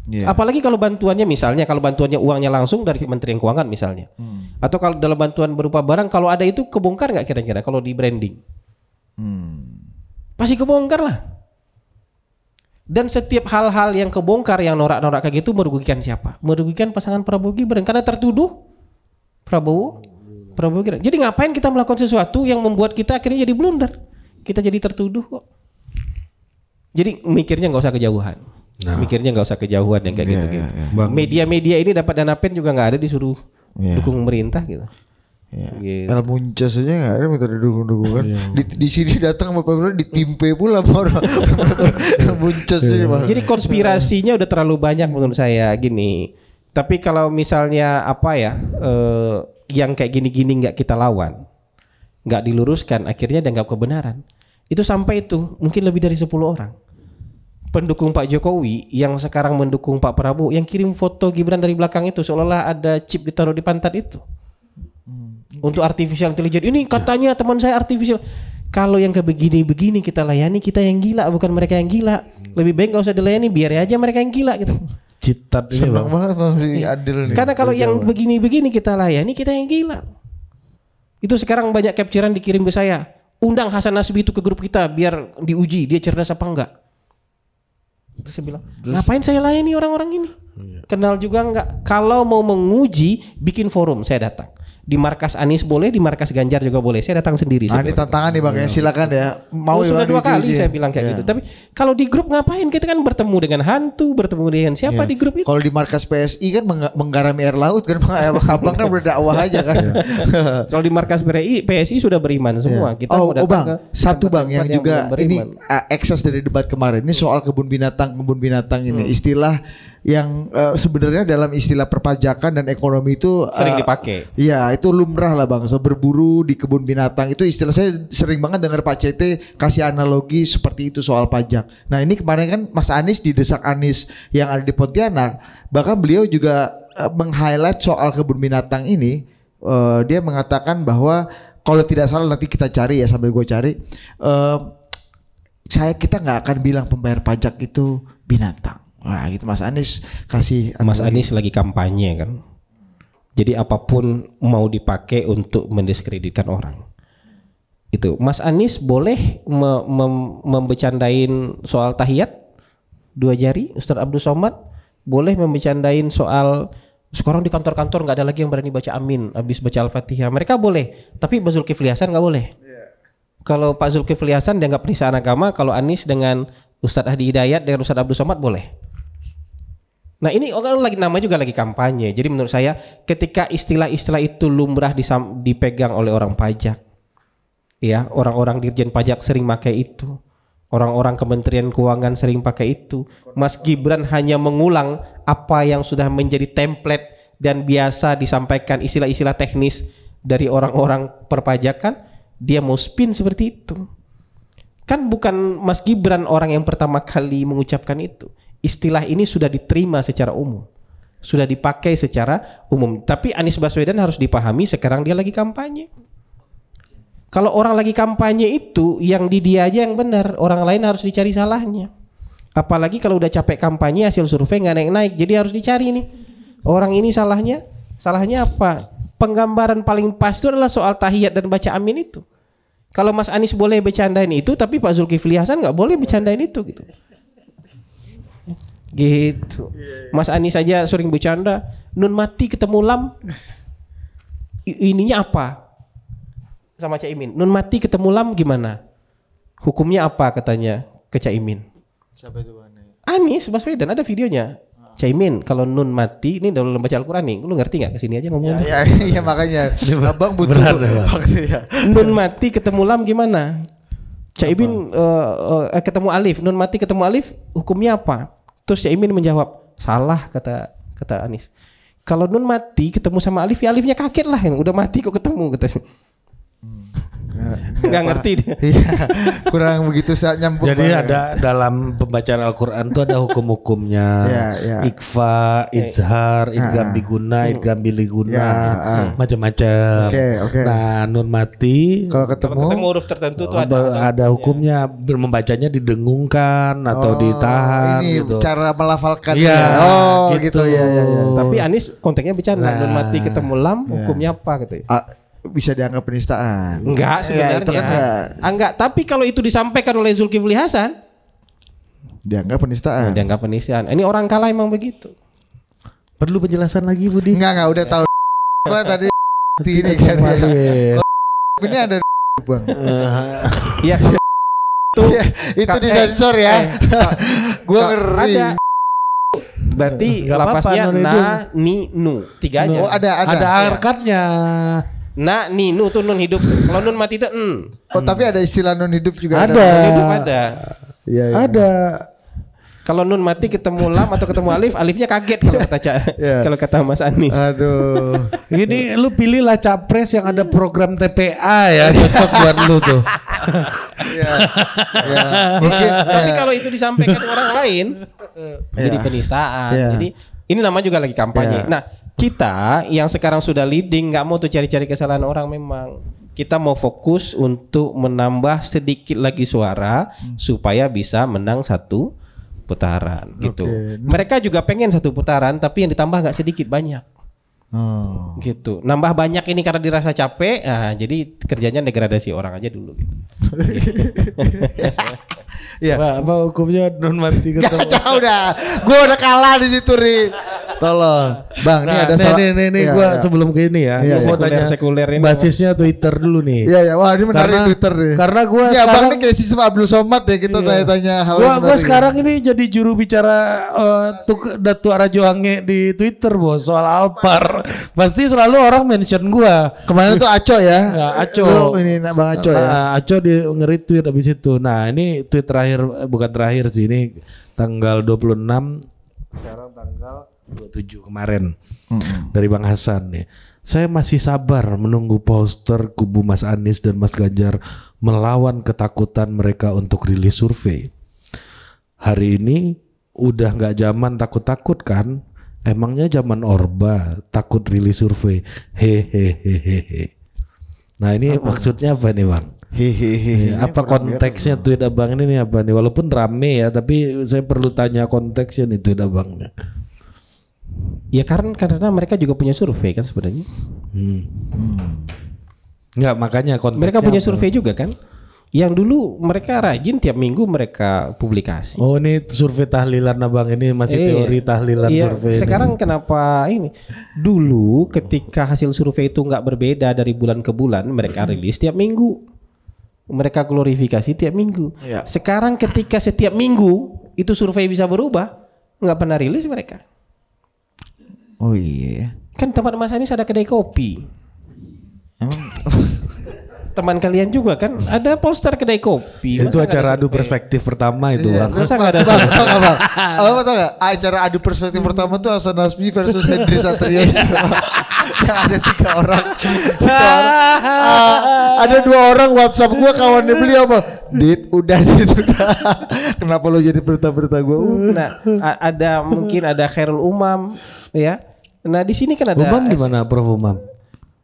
Yeah. Apalagi kalau bantuannya misalnya kalau bantuannya uangnya langsung dari Kementerian Keuangan misalnya. Hmm. Atau kalau dalam bantuan berupa barang kalau ada itu kebongkar nggak kira-kira kalau di branding? Hmm. Pasti kebongkar lah. Dan setiap hal-hal yang kebongkar yang norak-norak kayak gitu merugikan siapa? Merugikan pasangan Prabowo Gibran karena tertuduh Prabowo Prabowo Gibran. Jadi ngapain kita melakukan sesuatu yang membuat kita akhirnya jadi blunder? Kita jadi tertuduh kok. Jadi mikirnya nggak usah kejauhan. Nah. Mikirnya nggak usah kejauhan yang kayak iya, gitu-gitu. Yeah, yeah, yeah. Media-media ini dapat dana pen juga nggak ada disuruh yeah. dukung pemerintah gitu. Yeah. Iya. Gitu. Yeah. Muncas aja gak ada minta dukung-dukungan. Yeah. Di, di sini datang sama pemerintah ditimpe pula orang [laughs] ini iya. Jadi konspirasinya udah terlalu banyak menurut saya gini. Tapi kalau misalnya apa ya eh, yang kayak gini-gini nggak -gini kita lawan, nggak diluruskan, akhirnya dianggap kebenaran. Itu sampai itu mungkin lebih dari 10 orang pendukung Pak Jokowi yang sekarang mendukung Pak Prabowo yang kirim foto Gibran dari belakang itu seolah-olah ada chip ditaruh di pantat itu. Hmm. Untuk artificial intelligence ini ya. katanya teman saya artificial. Kalau yang ke begini begini kita layani kita yang gila bukan mereka yang gila. Lebih baik gak usah dilayani biar aja mereka yang gila gitu. Citat ini Senang banget sih iya. Adil nih. Karena kalau yang begini-begini kita layani kita yang gila. Itu sekarang banyak capturean dikirim ke saya. Undang Hasan Nasbi itu ke grup kita biar diuji dia cerdas apa enggak. Terus saya bilang, Terus, ngapain saya layani orang-orang ini? Iya. Kenal juga enggak? Kalau mau menguji, bikin forum, saya datang di markas Anies boleh, di markas Ganjar juga boleh. Saya datang sendiri. Ah, ini tantangan nih Bang, ya. Iya. silakan ya. Mau oh, ya, sudah dua kali ya. saya bilang kayak yeah. gitu. Tapi kalau di grup ngapain? Kita kan bertemu dengan hantu, bertemu dengan siapa yeah. di grup itu? Kalau di markas PSI kan meng menggarami air laut kan Bang Abang kan berdakwah iya. aja kan. Iya. [laughs] kalau di markas PSI, PSI sudah beriman semua. Yeah. Kita oh, mau oh, bang, ke satu Bang yang, yang juga yang ini uh, ekses dari debat kemarin. Ini soal kebun binatang, kebun binatang ini. Hmm. Istilah yang uh, sebenarnya dalam istilah perpajakan dan ekonomi itu uh, sering eh, dipakai. Iya, itu lumrah lah Bang. So, berburu di kebun binatang itu istilah saya sering banget dengar Pak CT kasih analogi seperti itu soal pajak. Nah, ini kemarin kan Mas Anies di Desak Anies yang ada di Pontianak, bahkan beliau juga uh, meng-highlight soal kebun binatang ini. Uh, dia mengatakan bahwa kalau tidak salah nanti kita cari ya sambil gue cari uh, saya kita nggak akan bilang pembayar pajak itu binatang Wah gitu Mas Anies kasih Mas Anies lagi kampanye kan. Jadi apapun mau dipakai untuk mendiskreditkan orang. Itu Mas Anies boleh me mem membecandain soal tahiyat dua jari Ustaz Abdul Somad boleh membecandain soal sekarang di kantor-kantor nggak ada lagi yang berani baca amin habis baca al-fatihah mereka boleh tapi Pak Zulkifli Hasan nggak boleh iya. kalau Pak Zulkifli Hasan dianggap penistaan agama kalau Anies dengan Ustadz Hadi Hidayat dengan Ustadz Abdul Somad boleh Nah ini orang lagi nama juga lagi kampanye. Jadi menurut saya ketika istilah-istilah itu lumrah dipegang oleh orang pajak, ya orang-orang dirjen pajak sering pakai itu, orang-orang Kementerian Keuangan sering pakai itu. Mas Gibran hanya mengulang apa yang sudah menjadi template dan biasa disampaikan istilah-istilah teknis dari orang-orang perpajakan. Dia mau spin seperti itu. Kan bukan Mas Gibran orang yang pertama kali mengucapkan itu istilah ini sudah diterima secara umum, sudah dipakai secara umum. Tapi Anies Baswedan harus dipahami sekarang dia lagi kampanye. Kalau orang lagi kampanye itu yang di dia aja yang benar, orang lain harus dicari salahnya. Apalagi kalau udah capek kampanye hasil survei nggak naik-naik, jadi harus dicari nih. Orang ini salahnya, salahnya apa? Penggambaran paling pas itu adalah soal tahiyat dan baca amin itu. Kalau Mas Anies boleh bercandain itu, tapi Pak Zulkifli Hasan nggak boleh bercandain itu gitu. Gitu. Iya, iya. Mas Anies saja sering bercanda, nun mati ketemu lam. Ininya apa? Sama caimin Nun mati ketemu lam gimana? Hukumnya apa katanya ke caimin Imin? Siapa itu Anies Baswedan ada videonya. Ah. Caimin kalau nun mati ini dalam baca Al-Qur'an nih. Lu ngerti nggak kesini aja ngomongnya? Iya, ya, ya iya, makanya [laughs] Abang butuh ya, waktu ya. Nun mati ketemu lam gimana? Caimin uh, eh, uh, eh, eh, ketemu alif, nun mati ketemu alif hukumnya apa? Terus Caimin menjawab, salah kata kata Anies. Kalau Nun mati ketemu sama Alif, ya Alifnya kaget lah yang udah mati kok ketemu kata Hmm nggak ngerti dia iya, kurang begitu saat nyambung jadi ya. ada dalam pembacaan Al-Quran tuh ada hukum-hukumnya yeah, yeah. ikfa eh. izhar idgam biguna idgam biliguna macam-macam nah nun mati kalau ketemu, huruf tertentu tuh ada ada hukumnya ya. membacanya didengungkan atau oh, ditahan ini gitu cara melafalkan ya, ya. oh gitu, gitu ya, ya, ya tapi Anis konteksnya bicara nah, nun mati nah. ketemu lam iya. hukumnya apa gitu ya? Ah, bisa dianggap penistaan. Enggak iya, sebenarnya. Ya, itu kan enggak. Ah, enggak. Tapi kalau itu disampaikan oleh Zulkifli Hasan, dianggap penistaan. Oh, dianggap penistaan. Ini orang kalah emang begitu. Perlu penjelasan lagi Budi? Enggak enggak udah tahu. [laughs] Gua tadi ini kan. Ya. Oh, ini ada [laughs] Bang. Iya. itu iya, itu disensor ya. Eh, eh, gua ngeri. Berarti lapasnya na, ni, nu. Tiga aja. Oh, ada, ada. Ada arkatnya. Iya. Na, ni, nu tuh nun hidup. Kalau nun mati tuh mm. Oh, tapi ada istilah nun hidup juga ada. Ada. hidup ada. Iya, iya. Ada. Kalau nun mati ketemu lam atau ketemu alif, alifnya kaget kalau kata Cak. [laughs] Iya. kalau kata Mas Anies. Aduh. Ini lu pilihlah capres yang ada program TPA ya [laughs] cocok buat lu tuh. ya, ya. Mungkin, Tapi iya. kalau itu disampaikan orang lain, ya. jadi penistaan. Ya. Jadi ini nama juga lagi kampanye. Yeah. Nah, kita yang sekarang sudah leading nggak mau tuh cari-cari kesalahan orang memang. Kita mau fokus untuk menambah sedikit lagi suara hmm. supaya bisa menang satu putaran gitu. Mereka juga pengen satu putaran tapi yang ditambah nggak sedikit banyak. Oh. gitu nambah banyak ini karena dirasa capek nah, jadi kerjanya degradasi orang aja dulu gitu. [laughs] Iya. Apa hukumnya non mati [laughs] ketemu? Gak jauh dah. Gue udah kalah di situ nih. Tolong, Bang, nah, ini ada salah. Nih, nih, nih, iya, gua iya. sebelum ke ini ya, iya, gua iya. tanya sekuler ini. Basisnya Twitter dulu nih. Iya, iya. Wah, ini menarik karena, Twitter nih. Karena gue, ya, Bang ini kayak sistem Abdul Somad ya kita gitu iya. tanya-tanya hal Gua gue sekarang ini jadi juru bicara uh, tuk, Datu Arajuange di Twitter, Bos, soal Alpar. Pasti selalu orang mention gue, Kemarin tuh Aco ya. ya Aco. Lu ini Bang Aco ya. Ah, Aco di nge-retweet abis itu. Nah, ini tweet terakhir bukan terakhir sih ini tanggal 26 sekarang tanggal 27 kemarin hmm. dari Bang Hasan nih. Ya. Saya masih sabar menunggu poster kubu Mas Anies dan Mas Ganjar melawan ketakutan mereka untuk rilis survei. Hari ini udah nggak zaman takut-takut kan? Emangnya zaman Orba takut rilis survei? Hehehehehe. Nah ini apa? maksudnya apa nih bang? Hehehe. Iya, apa konteksnya tweet abang ini nih apa nih? Walaupun rame ya, tapi saya perlu tanya konteksnya nih tweet abangnya. Ya karena karena mereka juga punya survei kan sebenarnya. Hmm. hmm. Enggak, makanya Mereka punya survei juga kan? Yang dulu mereka rajin tiap minggu mereka publikasi. Oh ini survei tahlilan abang ini masih eh, teori tahlilan iya, survei. Sekarang ini. kenapa ini? Dulu ketika hasil survei itu nggak berbeda dari bulan ke bulan mereka rilis tiap minggu. Mereka glorifikasi tiap minggu. Ya. Sekarang ketika setiap minggu itu survei bisa berubah nggak pernah rilis mereka. Oh iya ya. Kan tempat Mas Anies ada kedai kopi. Emang [laughs] teman kalian juga kan ada polster kedai kopi. Itu acara adu perspektif pertama itu iya, bang. Masa nggak ada? Bang, bang, bang. Apa [laughs] tau Acara adu perspektif pertama tuh Hasan Nasmi versus Hendri Satrio. [laughs] Iya. Yang ada tiga orang. Tiga orang. Uh, ada dua orang WhatsApp gua kawannya beliau apa? Dit, udah dit udah. Kenapa lo jadi berita-berita gua? Nah, ada mungkin ada Khairul Umam ya Nah di sini kan ada. Umam di mana Prof Umam?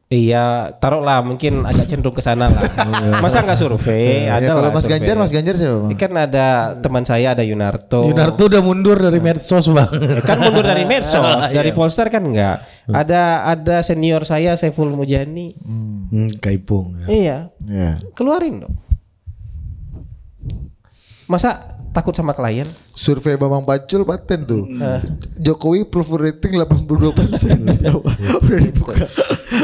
Iya, taruhlah mungkin agak cenderung ke sana lah. [laughs] Oh, iya. Masa nggak survei? Iya, iya, ada kalau Mas Ganjar, Mas Ganjar siapa? Bang? Kan ada teman saya ada Yunarto. Yunarto udah mundur dari nah. medsos bang. Eh, kan mundur dari [laughs] medsos, ah, dari polster kan nggak. Hmm. Ada ada senior saya Saiful Mujani. Hmm, hmm Kaipung. Ya. Iya. Yeah. Keluarin dong. Masa takut sama klien. Survei Bambang Pacul paten tuh. Uh. Jokowi approval rating 82 persen. [laughs] Udah dibuka.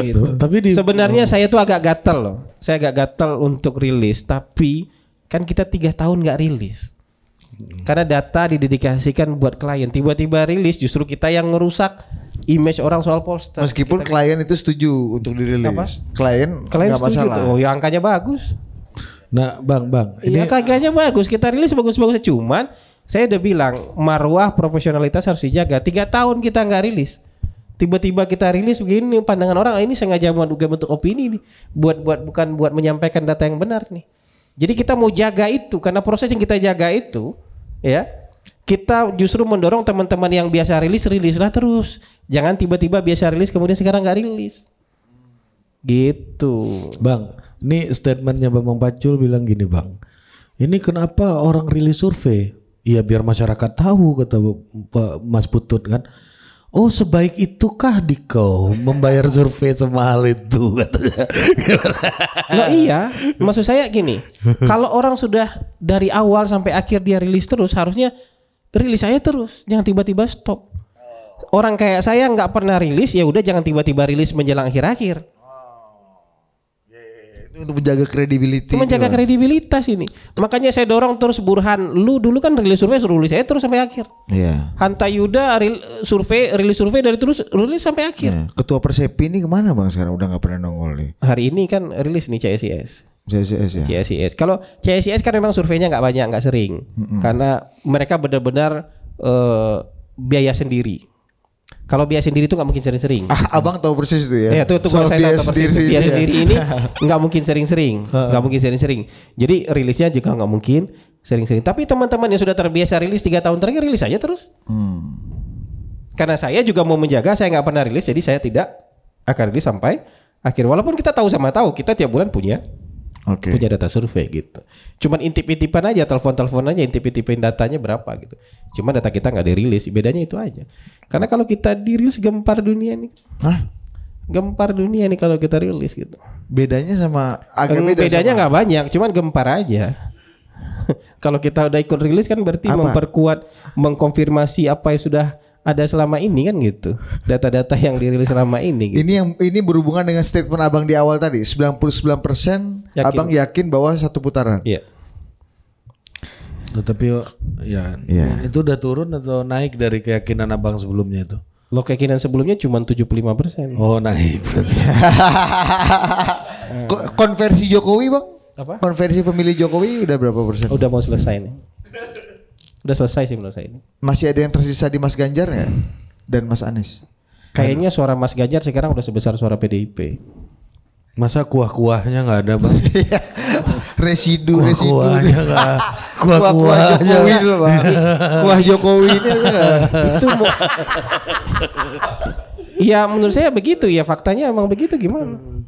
Gitu. gitu. Tapi di, sebenarnya oh. saya tuh agak gatel loh. Saya agak gatel untuk rilis, tapi kan kita tiga tahun nggak rilis. Hmm. Karena data didedikasikan buat klien. Tiba-tiba rilis, justru kita yang ngerusak image orang soal poster. Meskipun kita, klien itu setuju untuk dirilis. Apa? Klien, klien gak setuju masalah. Oh, ya angkanya bagus. Nah, Bang, Bang. Iya, ini... Ya kagaknya bagus. Kita rilis bagus-bagus cuman saya udah bilang marwah profesionalitas harus dijaga. Tiga tahun kita nggak rilis. Tiba-tiba kita rilis begini pandangan orang ah, ini sengaja buat juga bentuk opini nih. Buat buat bukan buat menyampaikan data yang benar nih. Jadi kita mau jaga itu karena proses yang kita jaga itu ya kita justru mendorong teman-teman yang biasa rilis rilislah terus. Jangan tiba-tiba biasa rilis kemudian sekarang nggak rilis. Gitu. Bang, ini statementnya Bang Pacul bilang gini Bang, ini kenapa orang rilis survei? Iya biar masyarakat tahu kata Pak Mas Putut kan. Oh sebaik itukah di kau membayar survei semahal itu [laughs] katanya. iya, maksud saya gini, kalau orang sudah dari awal sampai akhir dia rilis terus, harusnya rilis saya terus, jangan tiba-tiba stop. Orang kayak saya nggak pernah rilis, ya udah jangan tiba-tiba rilis menjelang akhir-akhir untuk menjaga kredibilitas. Menjaga juga. Gitu. kredibilitas ini. Makanya saya dorong terus Burhan. Lu dulu kan rilis survei suruh rilis saya terus sampai akhir. Iya. Yeah. Hanta Yuda ril, survei rilis survei dari terus rilis sampai akhir. Yeah. Ketua Persepi ini kemana bang sekarang? Udah nggak pernah nongol nih. Hari ini kan rilis nih CSIS. CSIS ya. CSIS. Kalau CSIS kan memang surveinya nggak banyak, nggak sering, mm -hmm. karena mereka benar-benar uh, biaya sendiri. Kalau biaya sendiri itu nggak mungkin sering-sering. Ah, abang tahu persis tuh ya. Iya, tuh, tuh saya tahu Sendiri, biaya sendiri ini [laughs] nggak mungkin sering-sering, nggak mungkin sering-sering. Jadi rilisnya juga nggak mungkin sering-sering. Tapi teman-teman yang sudah terbiasa rilis tiga tahun terakhir rilis aja terus. Hmm. Karena saya juga mau menjaga, saya nggak pernah rilis, jadi saya tidak akan rilis sampai akhir. Walaupun kita tahu sama tahu, kita tiap bulan punya okay. punya data survei gitu. Cuman intip-intipan aja, telepon-telepon aja, intip-intipin datanya berapa gitu. Cuma data kita nggak dirilis, bedanya itu aja. Karena kalau kita dirilis gempar dunia nih. Hah? Gempar dunia nih kalau kita rilis gitu. Bedanya sama agak hmm, beda Bedanya nggak banyak, cuman gempar aja. [laughs] kalau kita udah ikut rilis kan berarti apa? memperkuat mengkonfirmasi apa yang sudah ada selama ini kan gitu. Data-data yang dirilis selama ini gitu. Ini yang ini berhubungan dengan statement Abang di awal tadi, 99% persen Abang yakin bahwa satu putaran. Iya. Oh, tapi oh, ya yeah. itu udah turun atau naik dari keyakinan Abang sebelumnya itu? Lo keyakinan sebelumnya cuma 75%. persen. Oh, naik berarti. [laughs] Konversi Jokowi, Bang? Apa? Konversi pemilih Jokowi udah berapa persen? Udah mau selesai nih. Udah selesai sih menurut saya ini. Masih ada yang tersisa di Mas Ganjar ya Dan Mas Anies? Kayaknya suara Mas Ganjar sekarang udah sebesar suara PDIP. Masa kuah-kuahnya nggak ada bang? [laughs] Iya. residu, kuah residu. Kuahnya nggak. Kuah kuah, kuah Jokowi dulu bang. [laughs] kuah Jokowi ini Itu mau. [laughs] ya menurut saya begitu ya faktanya emang begitu gimana? Hmm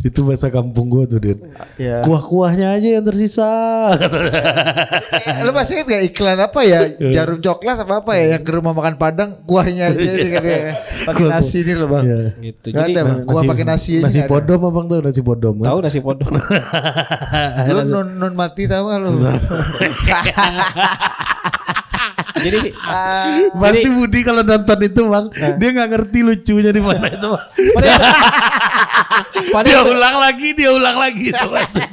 itu bahasa kampung gua tuh Din ya. kuah-kuahnya aja yang tersisa eh, lu masih inget gak iklan apa ya iya. jarum coklat apa apa ya yang ke rumah makan padang kuahnya aja kan ya pakai nasi ini loh bang ya. gitu gak jadi ada bang kuah pakai nasi nasi podom abang tuh nasi podom kan? tahu nasi podom lu nun nun mati tahu gak lu [laughs] jadi uh, [laughs] pasti jadi, Budi kalau nonton itu bang uh, dia nggak ngerti lucunya di mana itu bang. Padahal, [laughs] padahal dia itu, ulang lagi dia ulang lagi itu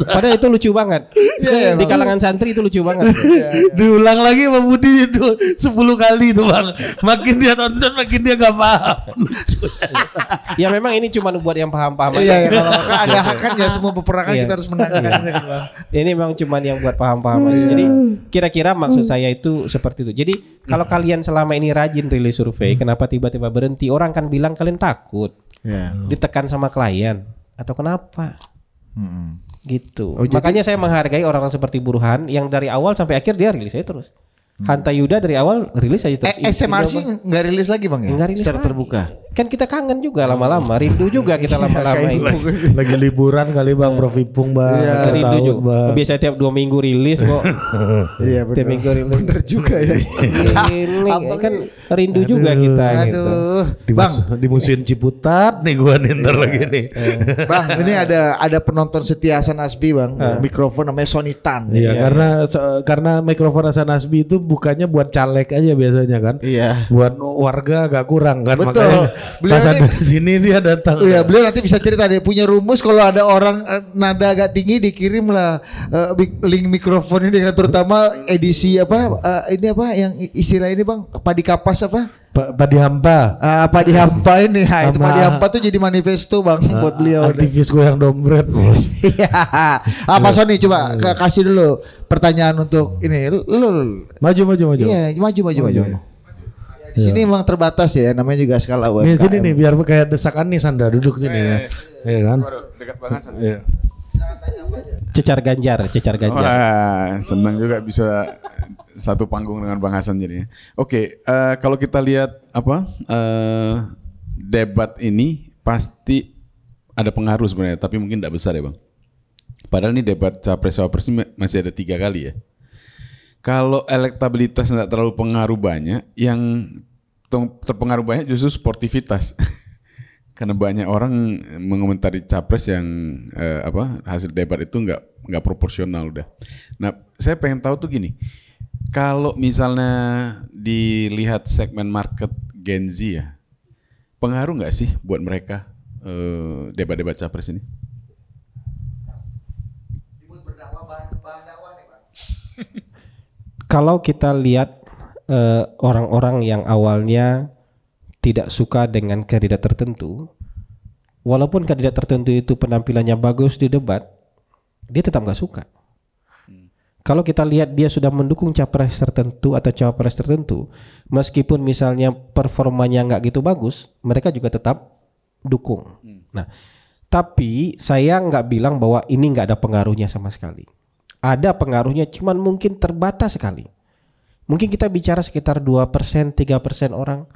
padahal itu lucu banget yeah, di kalangan santri itu lucu banget yeah, yeah. diulang lagi sama Budi itu sepuluh kali itu bang makin dia nonton makin dia nggak paham [laughs] ya memang ini cuma buat yang paham-paham iya, yeah, kalau kan ada hakan ya semua peperangan iya. kita harus menangkan iya. gitu, ini memang cuma yang buat paham-paham jadi hmm. kira-kira maksud hmm. saya itu seperti itu jadi kalau hmm. kalian selama ini rajin rilis survei, hmm. kenapa tiba-tiba berhenti? Orang kan bilang kalian takut, yeah. ditekan sama klien atau kenapa? Hmm. Gitu. Oh, Makanya jadi, saya menghargai orang-orang seperti Burhan yang dari awal sampai akhir dia rilis aja terus. Hmm. Hanta Yuda dari awal rilis aja terus. E eh, SMRC iya, nggak rilis lagi bang ya? Nggak rilis Secara terbuka kan kita kangen juga lama-lama, hmm. rindu juga kita iya, lama-lama ini. Gitu. Lagi liburan kali Bang Prof Ipung Bang. ya, rindu tahu, juga. Bang. Biasa tiap dua minggu rilis kok. [laughs] iya benar. Tiap minggu rilis. Bener juga ya. ini kan rindu aduh, juga kita gitu. aduh. gitu. Di bang, di musim Ciputat nih gua nih ntar iya. lagi nih. Iya. bang, ini ada ada penonton setia Hasan Bang. Uh. Mikrofon namanya sonitan Tan. Iya, ya. karena karena mikrofon Hasan itu bukannya buat caleg aja biasanya kan. Iya. Buat warga agak kurang kan Betul. makanya beliau nanti, ada sini dia datang. Iya, beliau nanti bisa cerita dia punya rumus kalau ada orang eh, nada agak tinggi dikirimlah uh, eh, link mikrofon ini terutama edisi apa uh, ini apa yang istilah ini Bang, padi kapas apa? padi hampa. Uh, padi hampa ini, ha, ah, itu padi hampa tuh jadi manifesto bang uh, buat beliau. Aktivis yang dompet bos. Iya. Apa Sony coba iya. kasih dulu pertanyaan untuk ini. Lu, lu, lu. Maju maju maju. Iya maju maju oh, maju. maju. Iya, maju. Iya. Di sini iya. emang terbatas ya, namanya juga skala UMKM. Di sini nih biar kayak desakan nih Sanda duduk sini eh, ya. Eh, eh. Iya kan? Dekat banget Iya. Cecar Ganjar, Cecar Ganjar. Wah, senang juga bisa satu panggung dengan Bang Hasan jadinya. Oke, okay, uh, kalau kita lihat apa uh, debat ini pasti ada pengaruh sebenarnya, tapi mungkin tidak besar ya bang. Padahal ini debat capres cawapres ini masih ada tiga kali ya. Kalau elektabilitas tidak terlalu pengaruh banyak, yang terpengaruh banyak justru sportivitas. [laughs] Karena banyak orang mengomentari capres yang eh, apa hasil debat itu nggak nggak proporsional udah. Nah, saya pengen tahu tuh gini, kalau misalnya dilihat segmen market Gen Z ya, pengaruh nggak sih buat mereka debat eh, debat-debat capres ini? Kalau kita lihat Eh, orang-orang yang awalnya tidak suka dengan kandidat tertentu, walaupun kandidat tertentu itu penampilannya bagus di debat, dia tetap nggak suka. Hmm. Kalau kita lihat dia sudah mendukung capres tertentu atau cawapres tertentu, meskipun misalnya performanya nggak gitu bagus, mereka juga tetap dukung. Hmm. Nah, tapi saya nggak bilang bahwa ini nggak ada pengaruhnya sama sekali. Ada pengaruhnya, cuman mungkin terbatas sekali. Mungkin kita bicara sekitar 2%, 3% orang.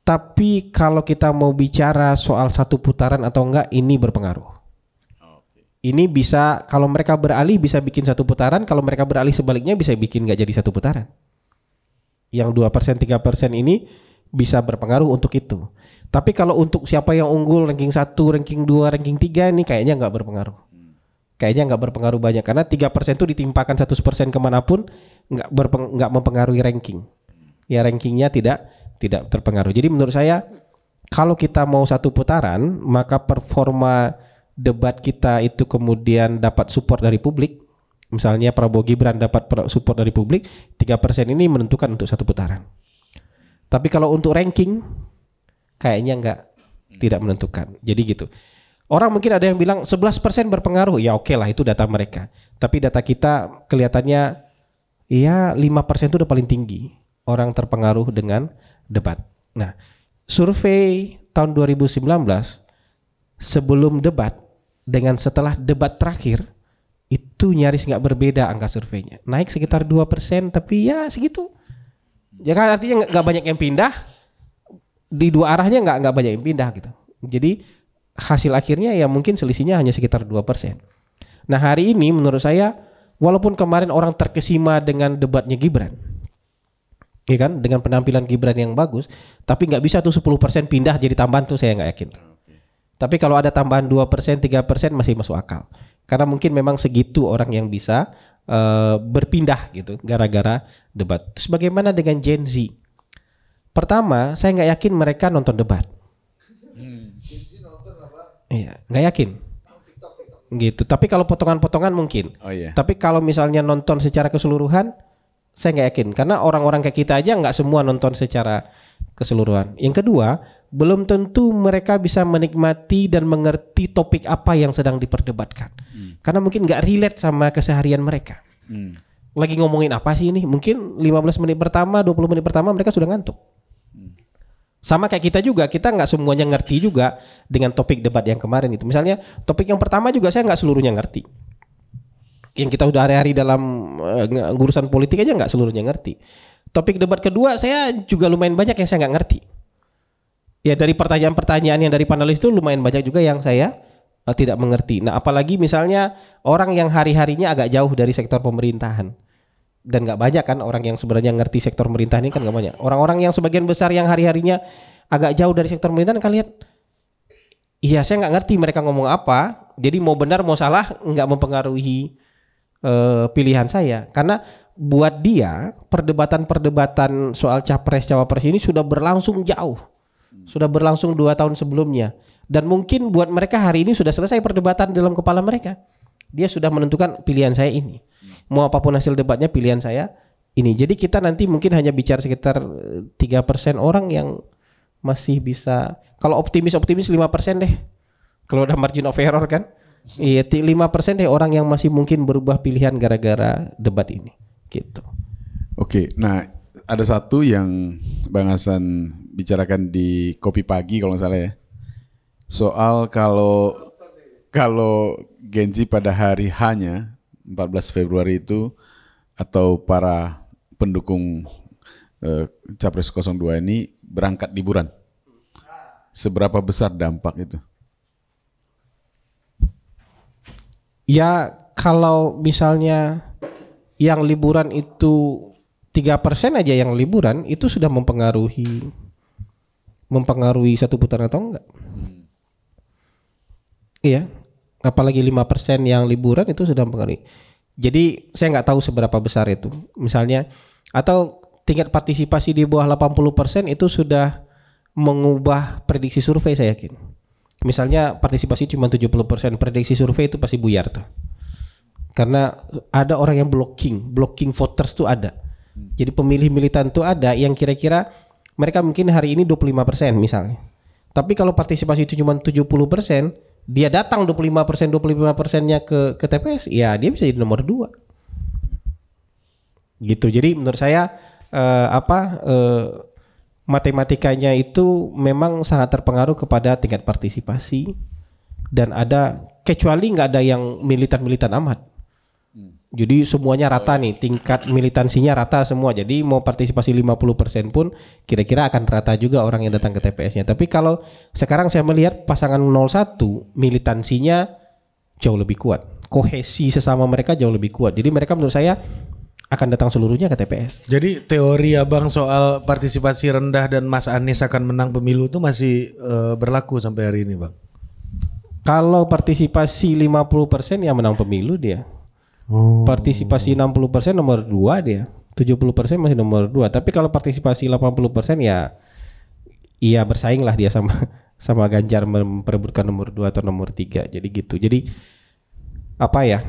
Tapi kalau kita mau bicara soal satu putaran atau enggak, ini berpengaruh. Ini bisa kalau mereka beralih bisa bikin satu putaran, kalau mereka beralih sebaliknya bisa bikin nggak jadi satu putaran. Yang 2%, 3% ini bisa berpengaruh untuk itu. Tapi kalau untuk siapa yang unggul ranking 1, ranking 2, ranking 3 ini kayaknya nggak berpengaruh. Hmm. Kayaknya nggak berpengaruh banyak karena 3% itu ditimpakan 100% kemanapun nggak berpeng, nggak mempengaruhi ranking. Ya rankingnya tidak tidak terpengaruh. Jadi menurut saya kalau kita mau satu putaran maka performa debat kita itu kemudian dapat support dari publik. Misalnya Prabowo Gibran dapat support dari publik, tiga persen ini menentukan untuk satu putaran. Tapi kalau untuk ranking kayaknya nggak tidak menentukan. Jadi gitu. Orang mungkin ada yang bilang 11% berpengaruh. Ya oke okay lah itu data mereka. Tapi data kita kelihatannya ya 5% itu udah paling tinggi orang terpengaruh dengan debat. Nah, survei tahun 2019 sebelum debat dengan setelah debat terakhir itu nyaris nggak berbeda angka surveinya. Naik sekitar 2% tapi ya segitu. Ya kan artinya nggak banyak yang pindah di dua arahnya nggak nggak banyak yang pindah gitu. Jadi hasil akhirnya ya mungkin selisihnya hanya sekitar 2%. Nah, hari ini menurut saya walaupun kemarin orang terkesima dengan debatnya Gibran ya kan dengan penampilan Gibran yang bagus tapi nggak bisa tuh 10% pindah jadi tambahan tuh saya nggak yakin tapi kalau ada tambahan 2% 3% masih masuk akal karena mungkin memang segitu orang yang bisa uh, berpindah gitu gara-gara debat terus bagaimana dengan Gen Z pertama saya nggak yakin mereka nonton debat hmm. iya nggak yakin gitu. Tapi kalau potongan-potongan mungkin. Oh iya. Tapi kalau misalnya nonton secara keseluruhan, saya nggak yakin karena orang-orang kayak kita aja nggak semua nonton secara keseluruhan. Yang kedua, belum tentu mereka bisa menikmati dan mengerti topik apa yang sedang diperdebatkan. Hmm. Karena mungkin nggak relate sama keseharian mereka. Hmm. Lagi ngomongin apa sih ini? Mungkin 15 menit pertama, 20 menit pertama mereka sudah ngantuk. Sama kayak kita juga, kita nggak semuanya ngerti juga dengan topik debat yang kemarin itu. Misalnya topik yang pertama juga saya nggak seluruhnya ngerti. Yang kita udah hari-hari dalam uh, eh, urusan politik aja nggak seluruhnya ngerti. Topik debat kedua saya juga lumayan banyak yang saya nggak ngerti. Ya dari pertanyaan-pertanyaan yang dari panelis itu lumayan banyak juga yang saya eh, tidak mengerti. Nah apalagi misalnya orang yang hari-harinya agak jauh dari sektor pemerintahan dan nggak banyak kan orang yang sebenarnya ngerti sektor pemerintah ini kan nggak banyak. Orang-orang yang sebagian besar yang hari-harinya agak jauh dari sektor pemerintahan kalian iya saya nggak ngerti mereka ngomong apa. Jadi mau benar mau salah nggak mempengaruhi uh, pilihan saya karena buat dia perdebatan-perdebatan soal capres cawapres ini sudah berlangsung jauh. Sudah berlangsung dua tahun sebelumnya dan mungkin buat mereka hari ini sudah selesai perdebatan dalam kepala mereka. Dia sudah menentukan pilihan saya ini mau apapun hasil debatnya pilihan saya ini. Jadi kita nanti mungkin hanya bicara sekitar eh, tiga persen orang yang masih bisa kalau optimis-optimis lima persen deh. Kalau udah margin of error kan. Iya, lima persen deh orang yang masih mungkin berubah pilihan gara-gara debat ini. Gitu. Oke, nah ada satu yang Bang Hasan bicarakan di kopi pagi kalau nggak salah ya. Soal kalau kalau Genji pada hari hanya 14 Februari itu atau para pendukung eh, Capres 02 ini berangkat liburan. Seberapa besar dampak itu? Ya kalau misalnya yang liburan itu tiga persen aja yang liburan itu sudah mempengaruhi mempengaruhi satu putaran atau enggak? Hmm. Iya apalagi lima persen yang liburan itu sudah mempengaruhi. Jadi saya nggak tahu seberapa besar itu. Misalnya atau tingkat partisipasi di bawah 80% itu sudah mengubah prediksi survei saya yakin. Misalnya partisipasi cuma 70%, prediksi survei itu pasti buyar tuh. Karena ada orang yang blocking, blocking voters tuh ada. Jadi pemilih militan tuh ada yang kira-kira mereka mungkin hari ini 25% misalnya. Tapi kalau partisipasi itu cuma 70%, dia datang 25 persen 25 persennya ke ke TPS ya dia bisa jadi nomor dua gitu jadi menurut saya eh, apa eh, matematikanya itu memang sangat terpengaruh kepada tingkat partisipasi dan ada kecuali nggak ada yang militan-militan amat jadi semuanya oh, rata iya. nih, tingkat militansinya rata semua. Jadi mau partisipasi 50% pun kira-kira akan rata juga orang yang datang ke TPS-nya. Tapi kalau sekarang saya melihat pasangan 01 militansinya jauh lebih kuat. Kohesi sesama mereka jauh lebih kuat. Jadi mereka menurut saya akan datang seluruhnya ke TPS. Jadi teori abang soal partisipasi rendah dan Mas Anies akan menang pemilu itu masih uh, berlaku sampai hari ini, Bang. Kalau partisipasi 50% yang menang pemilu dia. Oh. Partisipasi 60% nomor dua dia. 70% masih nomor dua Tapi kalau partisipasi 80% ya iya bersaing lah dia sama [laughs] sama Ganjar memperebutkan nomor dua atau nomor tiga Jadi gitu. Jadi apa ya?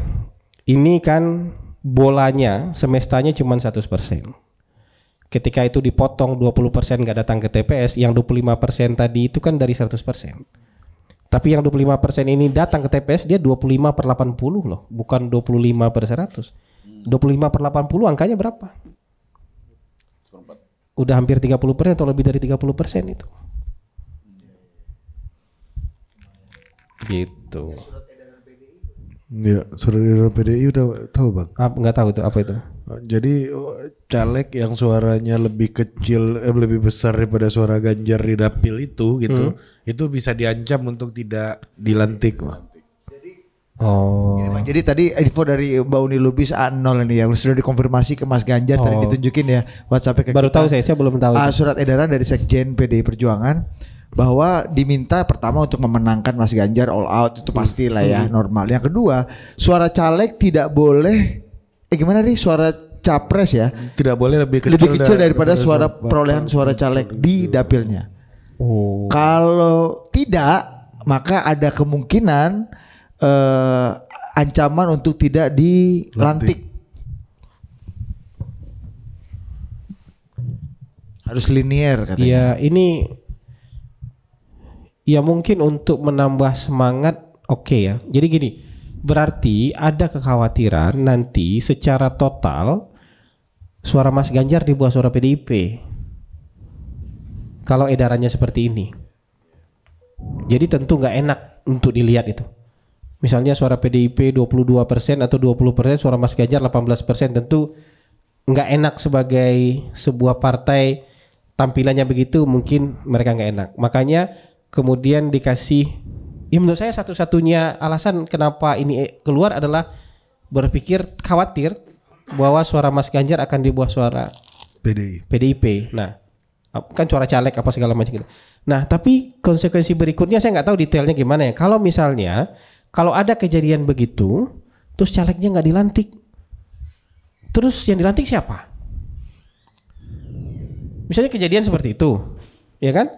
Ini kan bolanya semestanya cuma 100%. Ketika itu dipotong 20% gak datang ke TPS, yang 25% tadi itu kan dari 100%. Tapi yang 25% ini datang ke TPS dia 25 per 80 loh, bukan 25 per 100. 25 per 80 angkanya berapa? Udah hampir 30% atau lebih dari 30% itu. Gitu. Ya, surat edaran PDI udah tahu bang? Apa, ah, nggak tahu itu apa itu? Jadi oh, caleg yang suaranya lebih kecil eh, lebih besar daripada suara Ganjar di dapil itu gitu, hmm. itu bisa diancam untuk tidak dilantik, mah. Oh. Jadi tadi info dari Mbak Uni Lubis A0 ini ya sudah dikonfirmasi ke Mas Ganjar oh. tadi ditunjukin ya WhatsAppnya ke Baru kita. tahu saya, saya belum tahu. Uh, surat edaran dari Sekjen PDI Perjuangan bahwa diminta pertama untuk memenangkan Mas Ganjar all out itu pastilah ya hmm. normal. Yang kedua, suara caleg tidak boleh eh gimana nih suara capres ya tidak boleh lebih kecil, lebih kecil daripada, daripada suara, perolehan suara caleg itu. di dapilnya. Oh. Kalau tidak maka ada kemungkinan eh, ancaman untuk tidak dilantik. Lantik. Harus linier katanya. Ya ini ya mungkin untuk menambah semangat oke okay ya. Jadi gini Berarti ada kekhawatiran nanti secara total suara Mas Ganjar dibuat suara PDIP. Kalau edarannya seperti ini. Jadi tentu nggak enak untuk dilihat itu. Misalnya suara PDIP 22% atau 20%, suara Mas Ganjar 18%, tentu nggak enak sebagai sebuah partai tampilannya begitu mungkin mereka nggak enak. Makanya kemudian dikasih ya menurut saya satu-satunya alasan kenapa ini eh, keluar adalah berpikir khawatir bahwa suara Mas Ganjar akan dibuat suara PDI. PDIP. Nah, kan suara caleg apa segala macam gitu. Nah, tapi konsekuensi berikutnya saya nggak tahu detailnya gimana ya. Kalau misalnya kalau ada kejadian begitu, terus calegnya nggak dilantik, terus yang dilantik siapa? Misalnya kejadian seperti itu, ya kan?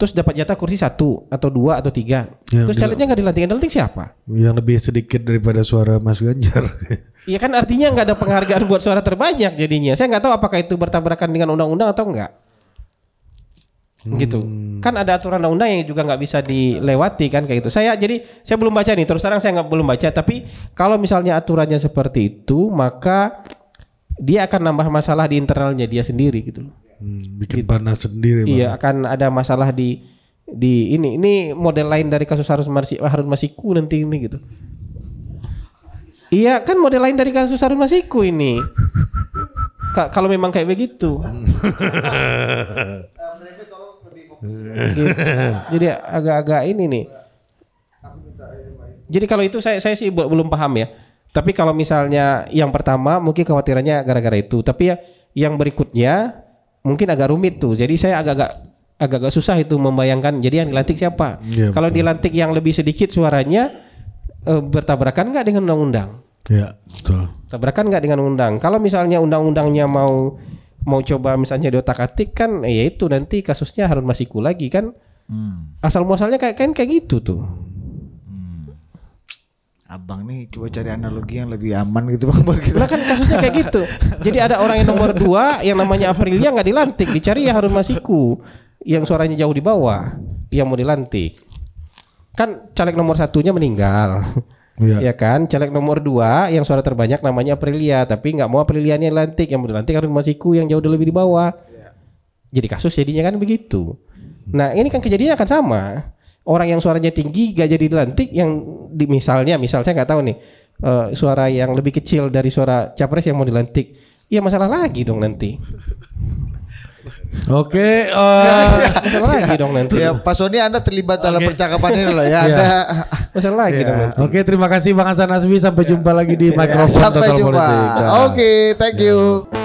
terus dapat jatah kursi satu atau dua atau tiga yang terus calegnya nggak dilantik yang dilantik siapa yang lebih sedikit daripada suara Mas Ganjar [laughs] Iya kan artinya nggak ada penghargaan buat suara terbanyak jadinya saya nggak tahu apakah itu bertabrakan dengan undang-undang atau enggak hmm. gitu kan ada aturan undang-undang yang juga nggak bisa dilewati kan kayak itu. saya jadi saya belum baca nih terus sekarang saya nggak belum baca tapi kalau misalnya aturannya seperti itu maka dia akan nambah masalah di internalnya dia sendiri gitu loh Hmm, bikin gitu. panas sendiri. Iya, banget. akan ada masalah di di ini ini model lain dari kasus harus Masiku, Harun Masiku nanti ini gitu. Iya kan model lain dari kasus Harun Masiku ini. Ka kalau memang kayak begitu. [laughs] gitu. Jadi agak-agak ini nih. Jadi kalau itu saya saya sih belum paham ya. Tapi kalau misalnya yang pertama mungkin khawatirannya gara-gara itu. Tapi ya yang berikutnya mungkin agak rumit tuh. Jadi saya agak-agak agak-agak susah itu membayangkan. Jadi yang dilantik siapa? Ya, Kalau betul. dilantik yang lebih sedikit suaranya e, bertabrakan nggak dengan undang-undang? Ya, betul. Tabrakan nggak dengan undang? Kalau misalnya undang-undangnya mau mau coba misalnya diotak-atik kan, eh, ya itu nanti kasusnya Harun Masiku lagi kan. Hmm. Asal muasalnya kayak kan kayak gitu tuh. Abang nih coba cari analogi yang lebih aman gitu bang bos kita. Nah kan kasusnya kayak gitu. Jadi ada orang yang nomor dua yang namanya Aprilia nggak dilantik, dicari ya Harun Masiku yang suaranya jauh di bawah yang mau dilantik. Kan caleg nomor satunya meninggal. Iya. Ya kan, caleg nomor dua yang suara terbanyak namanya Aprilia, tapi nggak mau Aprilianya dilantik, yang mau dilantik Harun Masiku yang jauh lebih di bawah. Ya. Jadi kasus jadinya kan begitu. Nah ini kan kejadiannya akan sama orang yang suaranya tinggi gak jadi dilantik yang di, misalnya saya nggak tahu nih uh, suara yang lebih kecil dari suara capres yang mau dilantik ya masalah lagi dong nanti Oke, okay, uh, ya, ya, lagi Ya, ya Pak Sony Anda terlibat okay. dalam percakapan ini loh ya. Iya. Anda lagi iya. Oke, okay, terima kasih Bang Hasan Aswi. Sampai iya. jumpa lagi di Microsoft. Sampai jumpa. Oke, okay, thank ya. you.